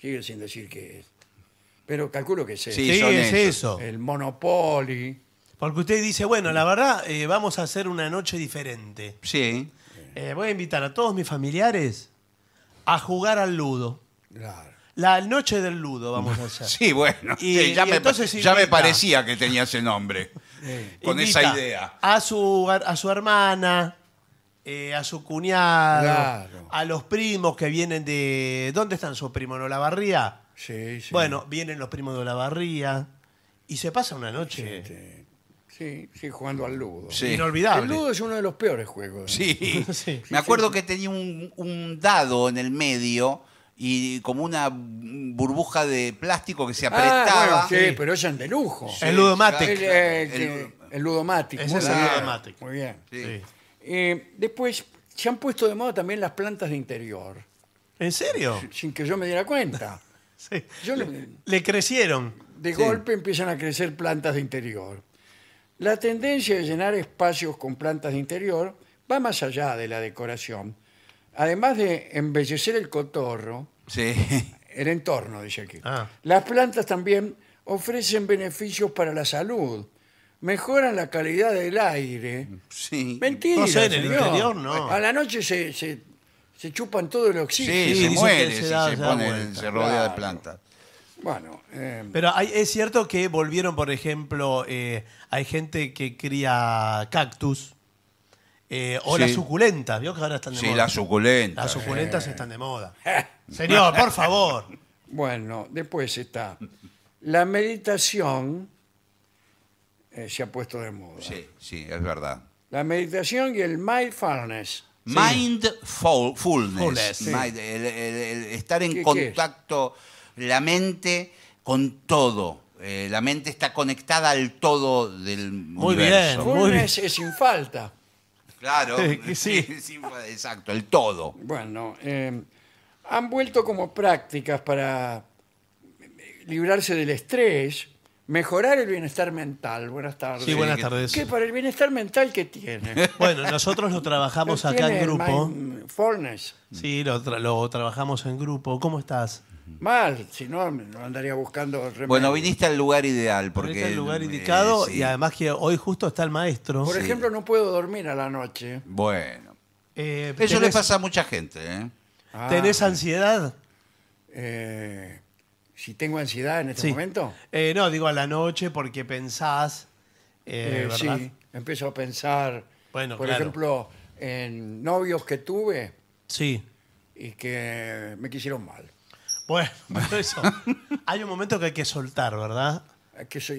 [SPEAKER 1] sigue sin decir qué es. Pero calculo que es eso. Sí, es eso. El Monopoly. Porque usted dice, bueno, la
[SPEAKER 3] verdad, eh, vamos a hacer una noche diferente. Sí. Eh, voy a invitar a todos mis familiares a jugar al ludo. Claro. La noche del ludo, vamos a hacer. (laughs) Sí, bueno. Y, eh, ya, me, me parecía
[SPEAKER 2] que tenía ese nombre.
[SPEAKER 3] con esa idea. A su, a su hermana, eh, a su cuñada, a los primos que vienen de. ¿Dónde están sus primos? ¿En Olavarría?
[SPEAKER 1] Sí, sí. Bueno,
[SPEAKER 3] vienen los primos de barría y se pasa una noche. Sí, sí, jugando al ludo. Inolvidable. El ludo es
[SPEAKER 1] uno de los peores juegos. (laughs) (laughs) Sí. Me acuerdo que tenía un, un
[SPEAKER 2] dado en el medio y como una burbuja de plástico que se ah,
[SPEAKER 4] apretaba.
[SPEAKER 1] Ah, bueno, sí, pero son de lujo. el ludomático. El, ludomático. el, Es el bien. Muy bien. Eh, después, se han puesto de moda también las plantas de interior. ¿En serio? Sin que yo me diera cuenta. (laughs) le, crecieron. De golpe empiezan a crecer plantas de interior. La tendencia de llenar espacios con plantas de interior va más allá de la decoración Además de embellecer el cotorro, el entorno, dice aquí, ah. las plantas también ofrecen beneficios para la salud, mejoran la calidad del aire. Sí. Mentira, No sé, en el interior, no. A la noche se, chupan todo el Sí, oxígeno. se muere, se se, rodea de plantas. Bueno,
[SPEAKER 3] eh, Pero es cierto que volvieron, por ejemplo, eh, hay gente que cría cactus eh, o la las suculentas, ¿vio que ahora están de moda? Sí, las
[SPEAKER 2] suculentas. Las
[SPEAKER 3] suculentas eh. están de moda. (laughs)
[SPEAKER 1] Señor, por favor. Bueno, después está. La meditación eh, se ha puesto de moda. Sí, sí, es verdad. La meditación y el mindfulness.
[SPEAKER 2] Mindfulness. estar en contacto, la mente con todo. la mente está conectada al todo del muy Bien, muy bien. es
[SPEAKER 1] sin falta. Claro, (laughs) sí. sí, exacto,
[SPEAKER 2] el todo.
[SPEAKER 1] Bueno, eh, han vuelto como prácticas para librarse del estrés, mejorar el bienestar mental. Buenas tardes. Sí, buenas tardes. ¿Qué para el bienestar mental que tiene? (laughs) Bueno, nosotros lo trabajamos acá en grupo. Fornes.
[SPEAKER 3] Sí, lo, lo trabajamos en grupo. ¿Cómo estás?
[SPEAKER 1] Mal, si no, no andaría buscando Bueno, viniste al lugar ideal. porque Viniste al lugar indicado y
[SPEAKER 3] además que hoy justo está el maestro.
[SPEAKER 1] Por ejemplo, no puedo dormir a la noche.
[SPEAKER 2] Bueno. Eh, Eso le pasa a mucha gente. ¿eh?
[SPEAKER 1] Ah, ¿Tenés ansiedad? Eh, si tengo ansiedad en este momento, eh, no, digo a la noche porque pensás. sí, empiezo a pensar, Bueno, por ejemplo, en novios que tuve sí. y que me quisieron mal. Bueno, (laughs) eso. Hay un momento que hay que soltar, ¿verdad? Ah, que eso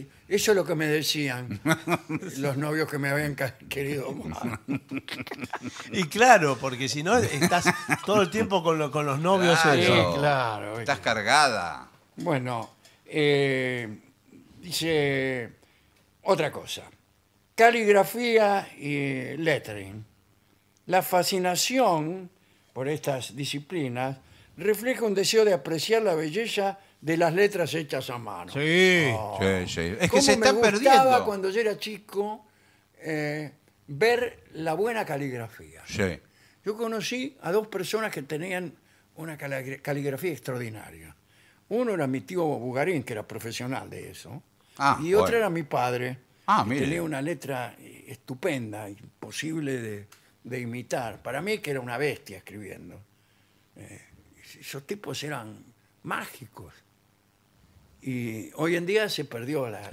[SPEAKER 1] es lo que me decían (laughs) los novios que me habían querido Y claro, porque si no estás todo el tiempo con, los novios. Claro. Sí, claro.
[SPEAKER 2] Estás cargada.
[SPEAKER 1] Bueno, eh, dice otra cosa. Caligrafía y lettering. La fascinación por estas disciplinas refleja un deseo de apreciar la belleza de las letras hechas a mano. Sí, ah. sí,
[SPEAKER 2] Es que se me gustaba
[SPEAKER 1] cuando yo era chico eh, ver la buena caligrafía. Sí. Yo conocí a dos personas que tenían una caligrafía extraordinaria. Uno era mi tío Bugarín, que era profesional de eso. Ah, y otro era mi padre, ah, que tenía una letra eh, estupenda, imposible de, imitar. Para mí que era una bestia escribiendo. Eh, esos tipos eran mágicos. Y hoy en día se perdió la,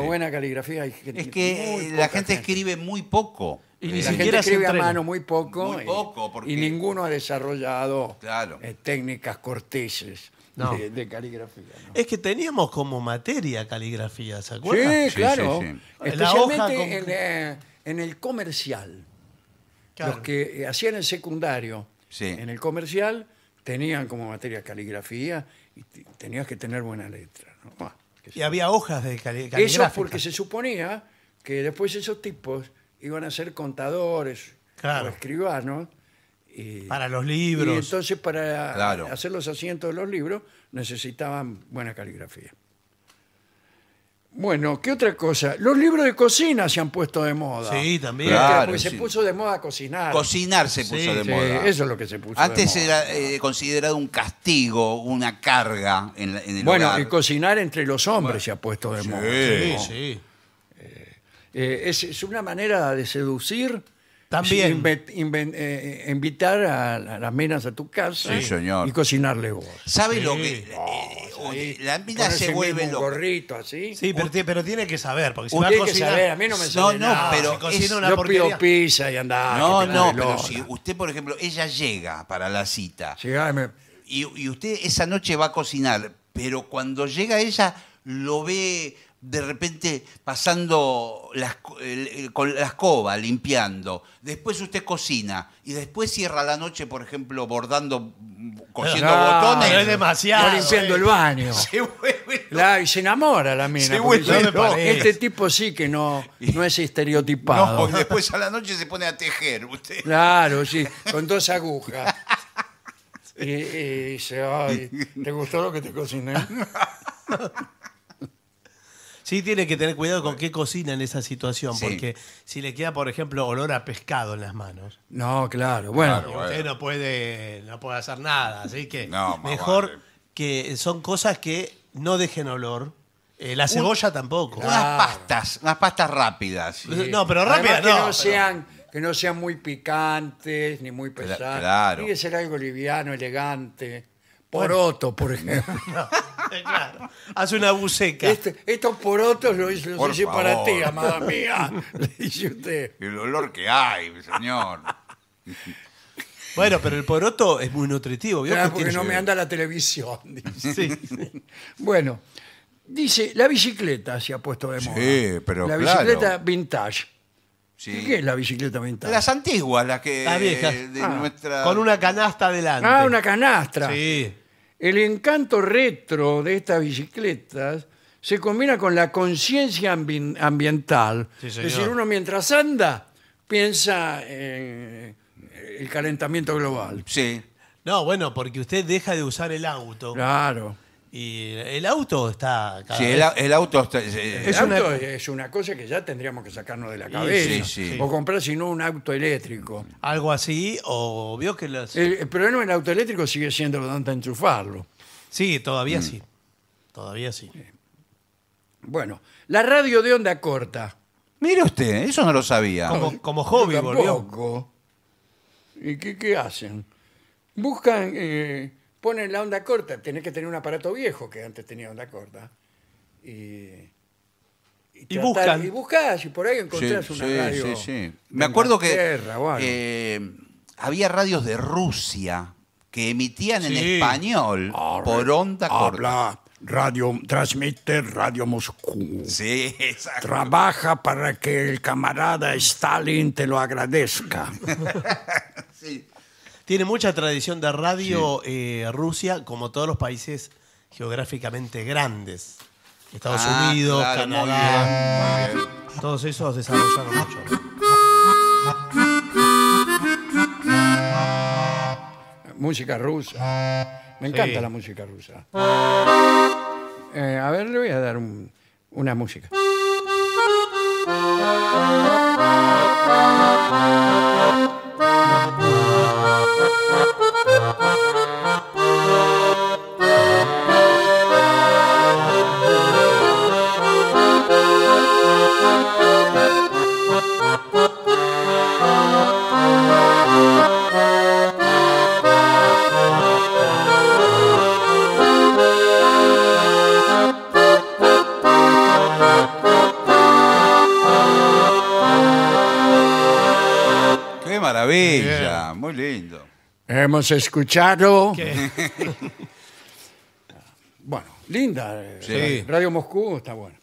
[SPEAKER 1] buena caligrafía. Es que la gente, escribe muy poco. Y ni eh, la siquiera gente escribe a mano muy poco. poco y, ninguno ha desarrollado eh, técnicas corteses. De, caligrafía. Es que teníamos
[SPEAKER 3] como materia caligrafía, ¿se acuerdan? Sí, claro. Especialmente
[SPEAKER 1] eh, en, el comercial. Los que hacían el secundario en el comercial tenían como materia caligrafía y tenías que tener buena letra.
[SPEAKER 3] Y había hojas de caligrafía. Eso porque
[SPEAKER 1] se suponía que después esos tipos iban a ser contadores o escribanos.
[SPEAKER 3] Para los libros. Y
[SPEAKER 1] entonces para hacer los asientos de los libros necesitaban buena caligrafía. Bueno, ¿qué otra cosa? Los libros de cocina se han puesto de moda. Sí, también. Porque se puso de moda cocinar. Cocinar se puso de moda. eso es lo que se puso de Antes
[SPEAKER 3] era
[SPEAKER 2] eh, considerado un castigo, una carga en, en el Bueno, y
[SPEAKER 1] cocinar entre los hombres se ha puesto de moda. Sí, sí. Eh, eh, es una manera de seducir también. Eh, eh, invitar a, las minas a tu casa y cocinarle vos. ¿Sabe lo que? eh, la mina se vuelve un gorrito así. Sí, pero, tiene- pero tiene que saber, porque si va a que saber, a mí no me No, sale no, nada. pero
[SPEAKER 3] una Yo pido
[SPEAKER 2] pizza y anda No, no, pero si usted, por ejemplo, ella llega para la cita llega y usted esa noche va a cocinar, pero cuando llega ella lo ve de repente pasando con la escoba, limpiando. Después usted cocina y después cierra la noche, por ejemplo, bordando, cogiendo ah, botones. no limpiando el eh. baño.
[SPEAKER 1] (laughs) y se enamora la mina. este tipo sí que no, no es estereotipado. No, después
[SPEAKER 2] a la noche se pone a tejer. Usted.
[SPEAKER 1] Claro, sí, con dos agujas. (laughs) Y, dice, ¿te gustó lo que te cociné? (laughs)
[SPEAKER 3] Sí, tiene que tener cuidado con qué cocina en esa situación, porque si le queda, por ejemplo, olor a pescado en las manos,
[SPEAKER 1] No, claro. Bueno, usted no puede,
[SPEAKER 3] no puede hacer nada. Así que mejor que son cosas que no dejen
[SPEAKER 1] olor. Eh, la cebolla tampoco. Unas pastas, unas pastas rápidas. No, pero rápidas, no. que no sean muy picantes ni muy pesadas. claro. Tiene que ser algo liviano, elegante. Poroto, por (laughs) ejemplo. (laughs) Hace una buceca. Este- estos porotos los, Por hice para ti, amada mía. (laughs) Le dice
[SPEAKER 3] usted. El olor que hay, señor. (laughs) Bueno, pero el poroto es muy nutritivo. Claro, porque no me
[SPEAKER 1] anda la televisión. Bueno, dice, la bicicleta se ha puesto de moda. pero La bicicleta vintage. ¿Qué es la bicicleta vintage? Las antiguas, las que. viejas. Ah. Con una canasta adelante. Ah, una canastra. Sí. El encanto retro de estas bicicletas se combina con la conciencia ambiental. es decir, uno mientras anda piensa en eh, el calentamiento global. Sí.
[SPEAKER 3] No, bueno, porque usted deja de usar el auto. Claro. Y el auto está.
[SPEAKER 1] Sí, el, auto Es, una... cosa que ya tendríamos que sacarnos de la cabeza. sí, O comprar, si no, un auto eléctrico. Algo así, o vio que El, el problema del auto eléctrico sigue siendo lo tanto enchufarlo. Sí, todavía mm. sí. Todavía sí. Eh, bueno, la radio de onda corta. Mire usted, eso no lo
[SPEAKER 2] sabía.
[SPEAKER 3] Como, hobby
[SPEAKER 1] volvió. ¿Y qué, qué hacen? Buscan eh, ponen la onda corta, tenés que tener un aparato viejo que antes tenía onda corta. Y, y, y Y buscas, y por ahí encontrás una radio. Sí, Me acuerdo que
[SPEAKER 2] eh, había radios de Rusia que emitían en español por onda corta. Radio, transmite
[SPEAKER 1] Radio Moscú. Sí, exacto. Trabaja para que el camarada Stalin te lo agradezca. (laughs) sí. Tiene mucha tradición
[SPEAKER 3] de radio eh, Rusia, como todos los países geográficamente grandes. Estados ah, Unidos, Canadá. Todos esos desarrollaron mucho.
[SPEAKER 1] Música rusa. Me encanta la música rusa. Eh, a ver, le voy a dar una música. hemos escuchado. (laughs) bueno, linda. Eh, Radio Moscú está bueno.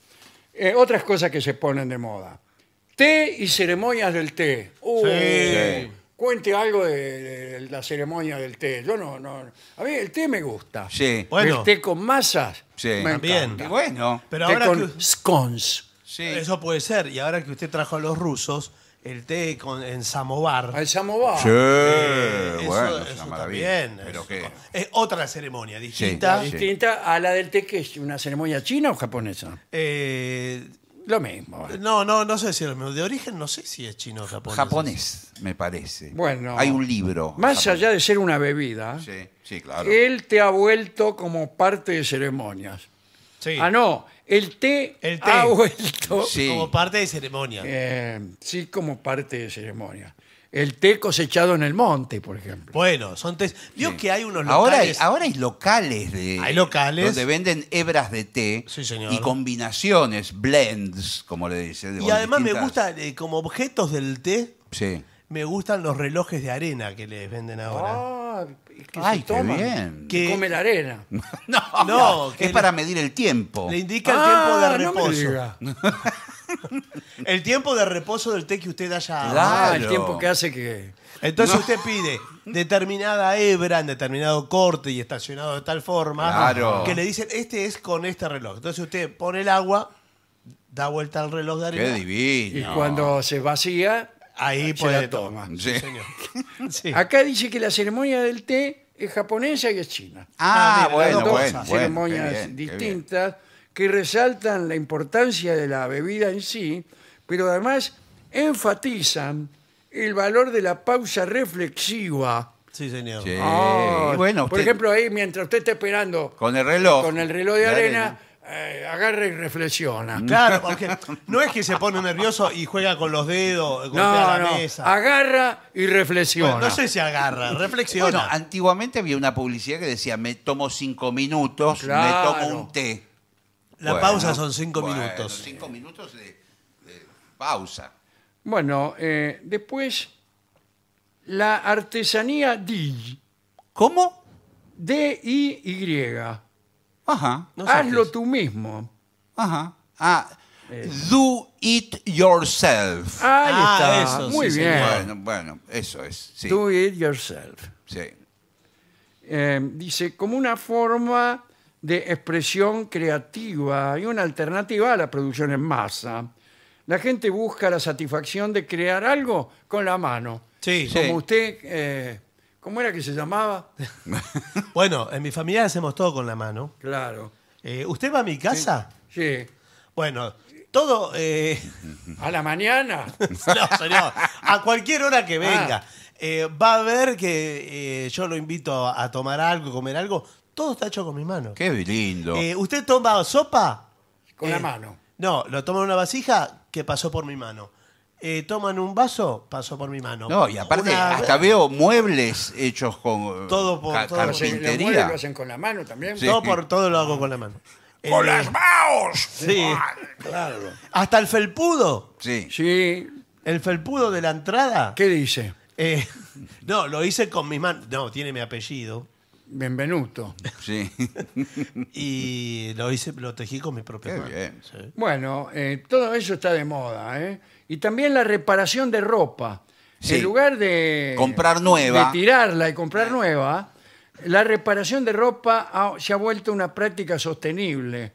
[SPEAKER 1] Eh, otras cosas que se ponen de moda. Té y ceremonias del té. Uh, Cuente algo de, la ceremonia del té. Yo no, no. A mí el té me gusta. Sí. El té con masas. Sí. Me También.
[SPEAKER 3] bueno, Pero ahora con
[SPEAKER 1] scones.
[SPEAKER 3] sí. Eso puede ser. Y ahora que usted trajo a los rusos,
[SPEAKER 1] el té en samovar. Ah, el samovar. Sí, eh, bueno,
[SPEAKER 2] es
[SPEAKER 1] es- otra ceremonia distinta. Distinta a la del té, que es una ceremonia china
[SPEAKER 3] o japonesa. Eh, lo mismo. no, no, no sé si es De origen no sé si
[SPEAKER 1] es chino o japonés. Japonés, me parece.
[SPEAKER 2] Bueno. Hay un libro.
[SPEAKER 1] Más allá de ser una bebida, Sí, sí, claro. él te ha vuelto como parte de ceremonias. Sí. Ah, no, el té, El ha vuelto. Como parte de
[SPEAKER 3] ceremonia. Eh,
[SPEAKER 1] sí, como parte de ceremonia. El té cosechado en el monte, por ejemplo. Bueno, son tés.
[SPEAKER 3] Vio que hay unos Ahora hay, locales.
[SPEAKER 1] ahora hay locales Hay locales. donde venden hebras de té
[SPEAKER 2] y combinaciones, blends, como le dicen. y además me gusta
[SPEAKER 3] eh, como objetos del té. Sí me gustan los relojes de arena que les venden ahora. Ah, que qué bien. Que- Come
[SPEAKER 1] la arena. (laughs) No, No,
[SPEAKER 3] es para
[SPEAKER 2] medir el tiempo. Le indica
[SPEAKER 3] el tiempo de ah,
[SPEAKER 1] reposo.
[SPEAKER 3] (laughs) el tiempo de reposo del té que usted haya Claro. Ah, el tiempo que hace que... Entonces usted pide determinada hebra en determinado corte y estacionado de tal forma que le dicen, este es con este reloj. Entonces
[SPEAKER 1] usted pone el agua, da vuelta al reloj de Qué arena. Y cuando se vacía,
[SPEAKER 2] Ahí puede tomar. Sí. señor.
[SPEAKER 1] (laughs) Acá dice que la ceremonia del té es japonesa y es china. Ah, ah bueno, dos bueno, ceremonias distintas que resaltan la importancia de la bebida en sí, pero además enfatizan el valor de la pausa reflexiva. Sí,
[SPEAKER 3] señor. Ah, bueno, por
[SPEAKER 1] ejemplo, ahí mientras usted está esperando Con el reloj. con el reloj de arena, eh, agarra y reflexiona. (laughs) Claro, porque
[SPEAKER 3] no es que se pone nervioso y juega con los dedos, la no,
[SPEAKER 1] agarra y reflexiona. no sé
[SPEAKER 3] si agarra, (laughs) reflexiona. antiguamente
[SPEAKER 2] había una publicidad que decía, me tomo cinco minutos, me tomo un té. la pausa son cinco minutos. Cinco minutos de, pausa.
[SPEAKER 1] Bueno, eh, después, la artesanía DIY. ¿Cómo? D-I-Y. Ajá. Hazlo tú mismo.
[SPEAKER 2] Ajá. Ah, eh. do it yourself. Ahí Ah, está. eso, Muy bien. Bueno, eso es. Do
[SPEAKER 1] it yourself. sí. Eh, dice, como una forma de expresión creativa y una alternativa a la producción en masa. La gente busca la satisfacción de crear algo con la mano. Sí. Sí. Como usted eh, ¿Cómo era que se llamaba?
[SPEAKER 3] (laughs) Bueno, en mi familia hacemos todo con la mano. Claro. Eh, ¿Usted va a mi casa? Sí. Bueno, todo... Eh, (laughs) ¿A la mañana? (laughs) no, señor. A cualquier hora que ah. venga. Eh, va a ver que yo lo invito a tomar algo, comer algo. Todo está hecho con mi mano. Qué lindo. ¿Usted toma sopa? Con la mano. No, lo toma en una vasija que pasó por mi mano. Eh, toman un vaso, paso por mi mano. No, y aparte, hasta
[SPEAKER 2] veo muebles hechos con Todo por-
[SPEAKER 3] todo Los muebles lo
[SPEAKER 1] hacen con la mano también. todo por
[SPEAKER 3] todo lo hago con la mano. (laughs) ¡Con eh, las
[SPEAKER 1] manos! Sí. Claro.
[SPEAKER 3] Hasta el felpudo. Sí. Sí. El felpudo de la entrada. ¿Qué dice? Eh, (laughs) no, lo hice con mis manos. No, tiene mi apellido.
[SPEAKER 1] Benvenuto.
[SPEAKER 3] Sí. (laughs) Y lo hice, lo tejí con mi propia Qué bien.
[SPEAKER 1] Bueno, todo eso está de moda, ¿eh? Y también la reparación de ropa. En lugar de comprar nueva, tirarla y comprar nueva, la reparación de ropa se ha vuelto una práctica sostenible.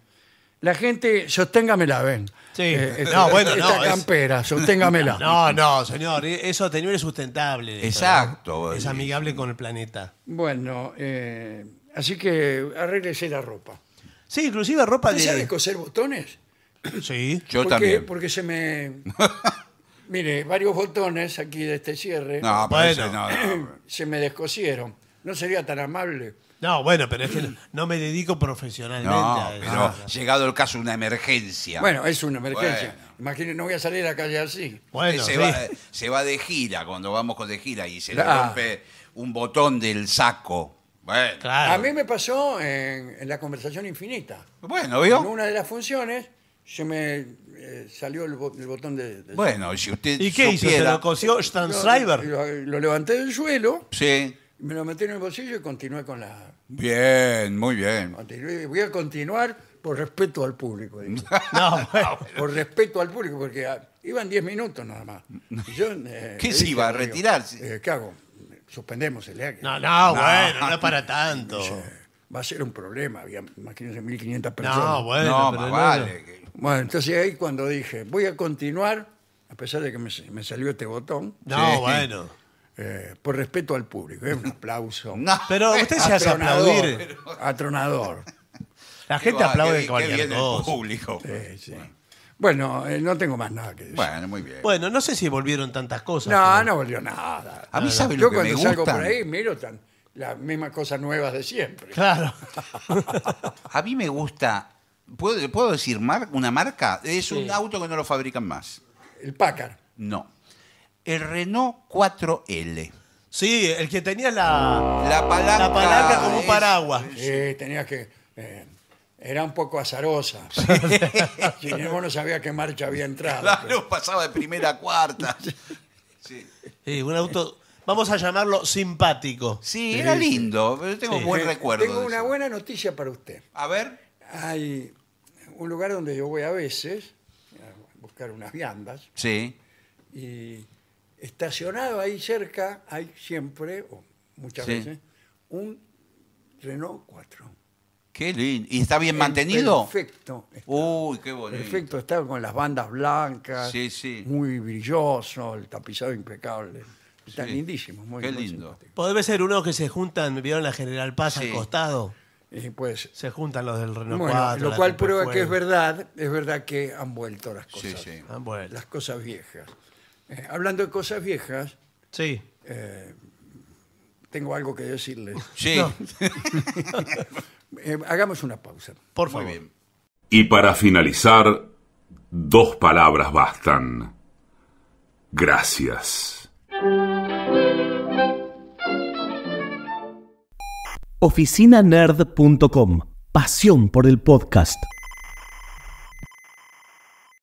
[SPEAKER 1] La gente, sosténgamela, ven. Sí. Eh, esta, No, bueno, no, campera, sosténgamela. (laughs) No,
[SPEAKER 3] no, señor. Es sostenible sustentable. Exacto, Es amigable con el planeta.
[SPEAKER 1] Bueno, eh, así que arreglese la ropa. Sí, inclusive ropa de sabe coser botones?
[SPEAKER 4] (clears throat) Sí. Yo también.
[SPEAKER 1] Porque se me... (laughs) Mire, varios botones aquí de este cierre No, (clears throat) se me descosieron. No sería tan amable.
[SPEAKER 3] No, bueno, pero es que no, me dedico profesionalmente
[SPEAKER 2] pero llegado el caso, una emergencia. Bueno, es una emergencia.
[SPEAKER 1] Imagínense, no voy a salir a la calle así. Bueno, eh,
[SPEAKER 2] se, va, de gira cuando vamos con de gira y se le ah. rompe un botón del saco.
[SPEAKER 1] Bueno, A mí me pasó en, la conversación infinita. bueno En una de las funciones se me eh, salió el, botón de... Bueno, si usted ¿Y qué hizo? ¿Se lo cosió Lo, levanté del suelo, Sí, me lo metí en el bolsillo y continué con la...
[SPEAKER 2] bien, muy bien.
[SPEAKER 1] Voy a continuar por respeto al público. (laughs) No, (laughs) por respeto al público, porque ah, iban 10 minutos nada más. Eh, ¿Qué se iba a retirar? Eh, ¿Qué hago? Suspendemos el acto. No, no, bueno, no es (laughs) para tanto. Va a ser un problema, había, imagínense, 1.500 personas. No, bueno, vale. Bueno, entonces ahí cuando dije, voy a continuar, a pesar de que me, salió este botón, No, bueno. Eh, por respeto al público, es ¿eh? un aplauso. (laughs) Pero usted se hace Atronador, aplaudir. Atronador. La gente aplaude con el público.
[SPEAKER 3] Bueno, eh, no tengo más nada que decir. Bueno, muy bien. Bueno, no sé si volvieron tantas cosas. no, no volvió nada. A mí, ¿sabe lo Yo que me cuando salgo por ahí
[SPEAKER 1] miro las mismas cosas nuevas de siempre. Claro. (laughs) A mí me gusta ¿Puedo,
[SPEAKER 2] decir una marca? Es un auto que no lo fabrican más. El Packard. No.
[SPEAKER 3] El Renault 4L. Sí, el que tenía la, la,
[SPEAKER 1] palanca, como paraguas. Sí, tenía que. Eh, era un poco azarosa. Sí. (laughs) no sabía qué marcha había entrado. Claro, pasaba de primera a cuarta. Sí.
[SPEAKER 3] un auto. Vamos a llamarlo simpático. Sí, era lindo. Pero tengo buen recuerdo. Tengo una
[SPEAKER 1] buena noticia para usted. A ver. Hay un lugar donde yo voy a veces a buscar unas viandas. Sí. Y estacionado ahí cerca hay siempre, o muchas veces, un Renault 4.
[SPEAKER 2] Qué lindo. ¿Y está bien mantenido?
[SPEAKER 1] Perfecto. Uy, qué bonito. Perfecto, está con las bandas blancas, muy brilloso, el tapizado impecable. Están lindísimo lindísimos, Qué lindo. Podría pues ser uno que se juntan, vieron
[SPEAKER 3] la General Paz al costado pues, Se juntan los del Renault Lo cual prueba que es
[SPEAKER 1] verdad, es verdad que han vuelto las cosas. Las cosas viejas. Eh, hablando de cosas viejas, sí. Eh, tengo algo que decirles. Sí. (laughs) Eh, hagamos una pausa. Por favor.
[SPEAKER 2] Y para finalizar, dos palabras bastan.
[SPEAKER 3] Gracias. oficinanerd.com. Pasión por el podcast.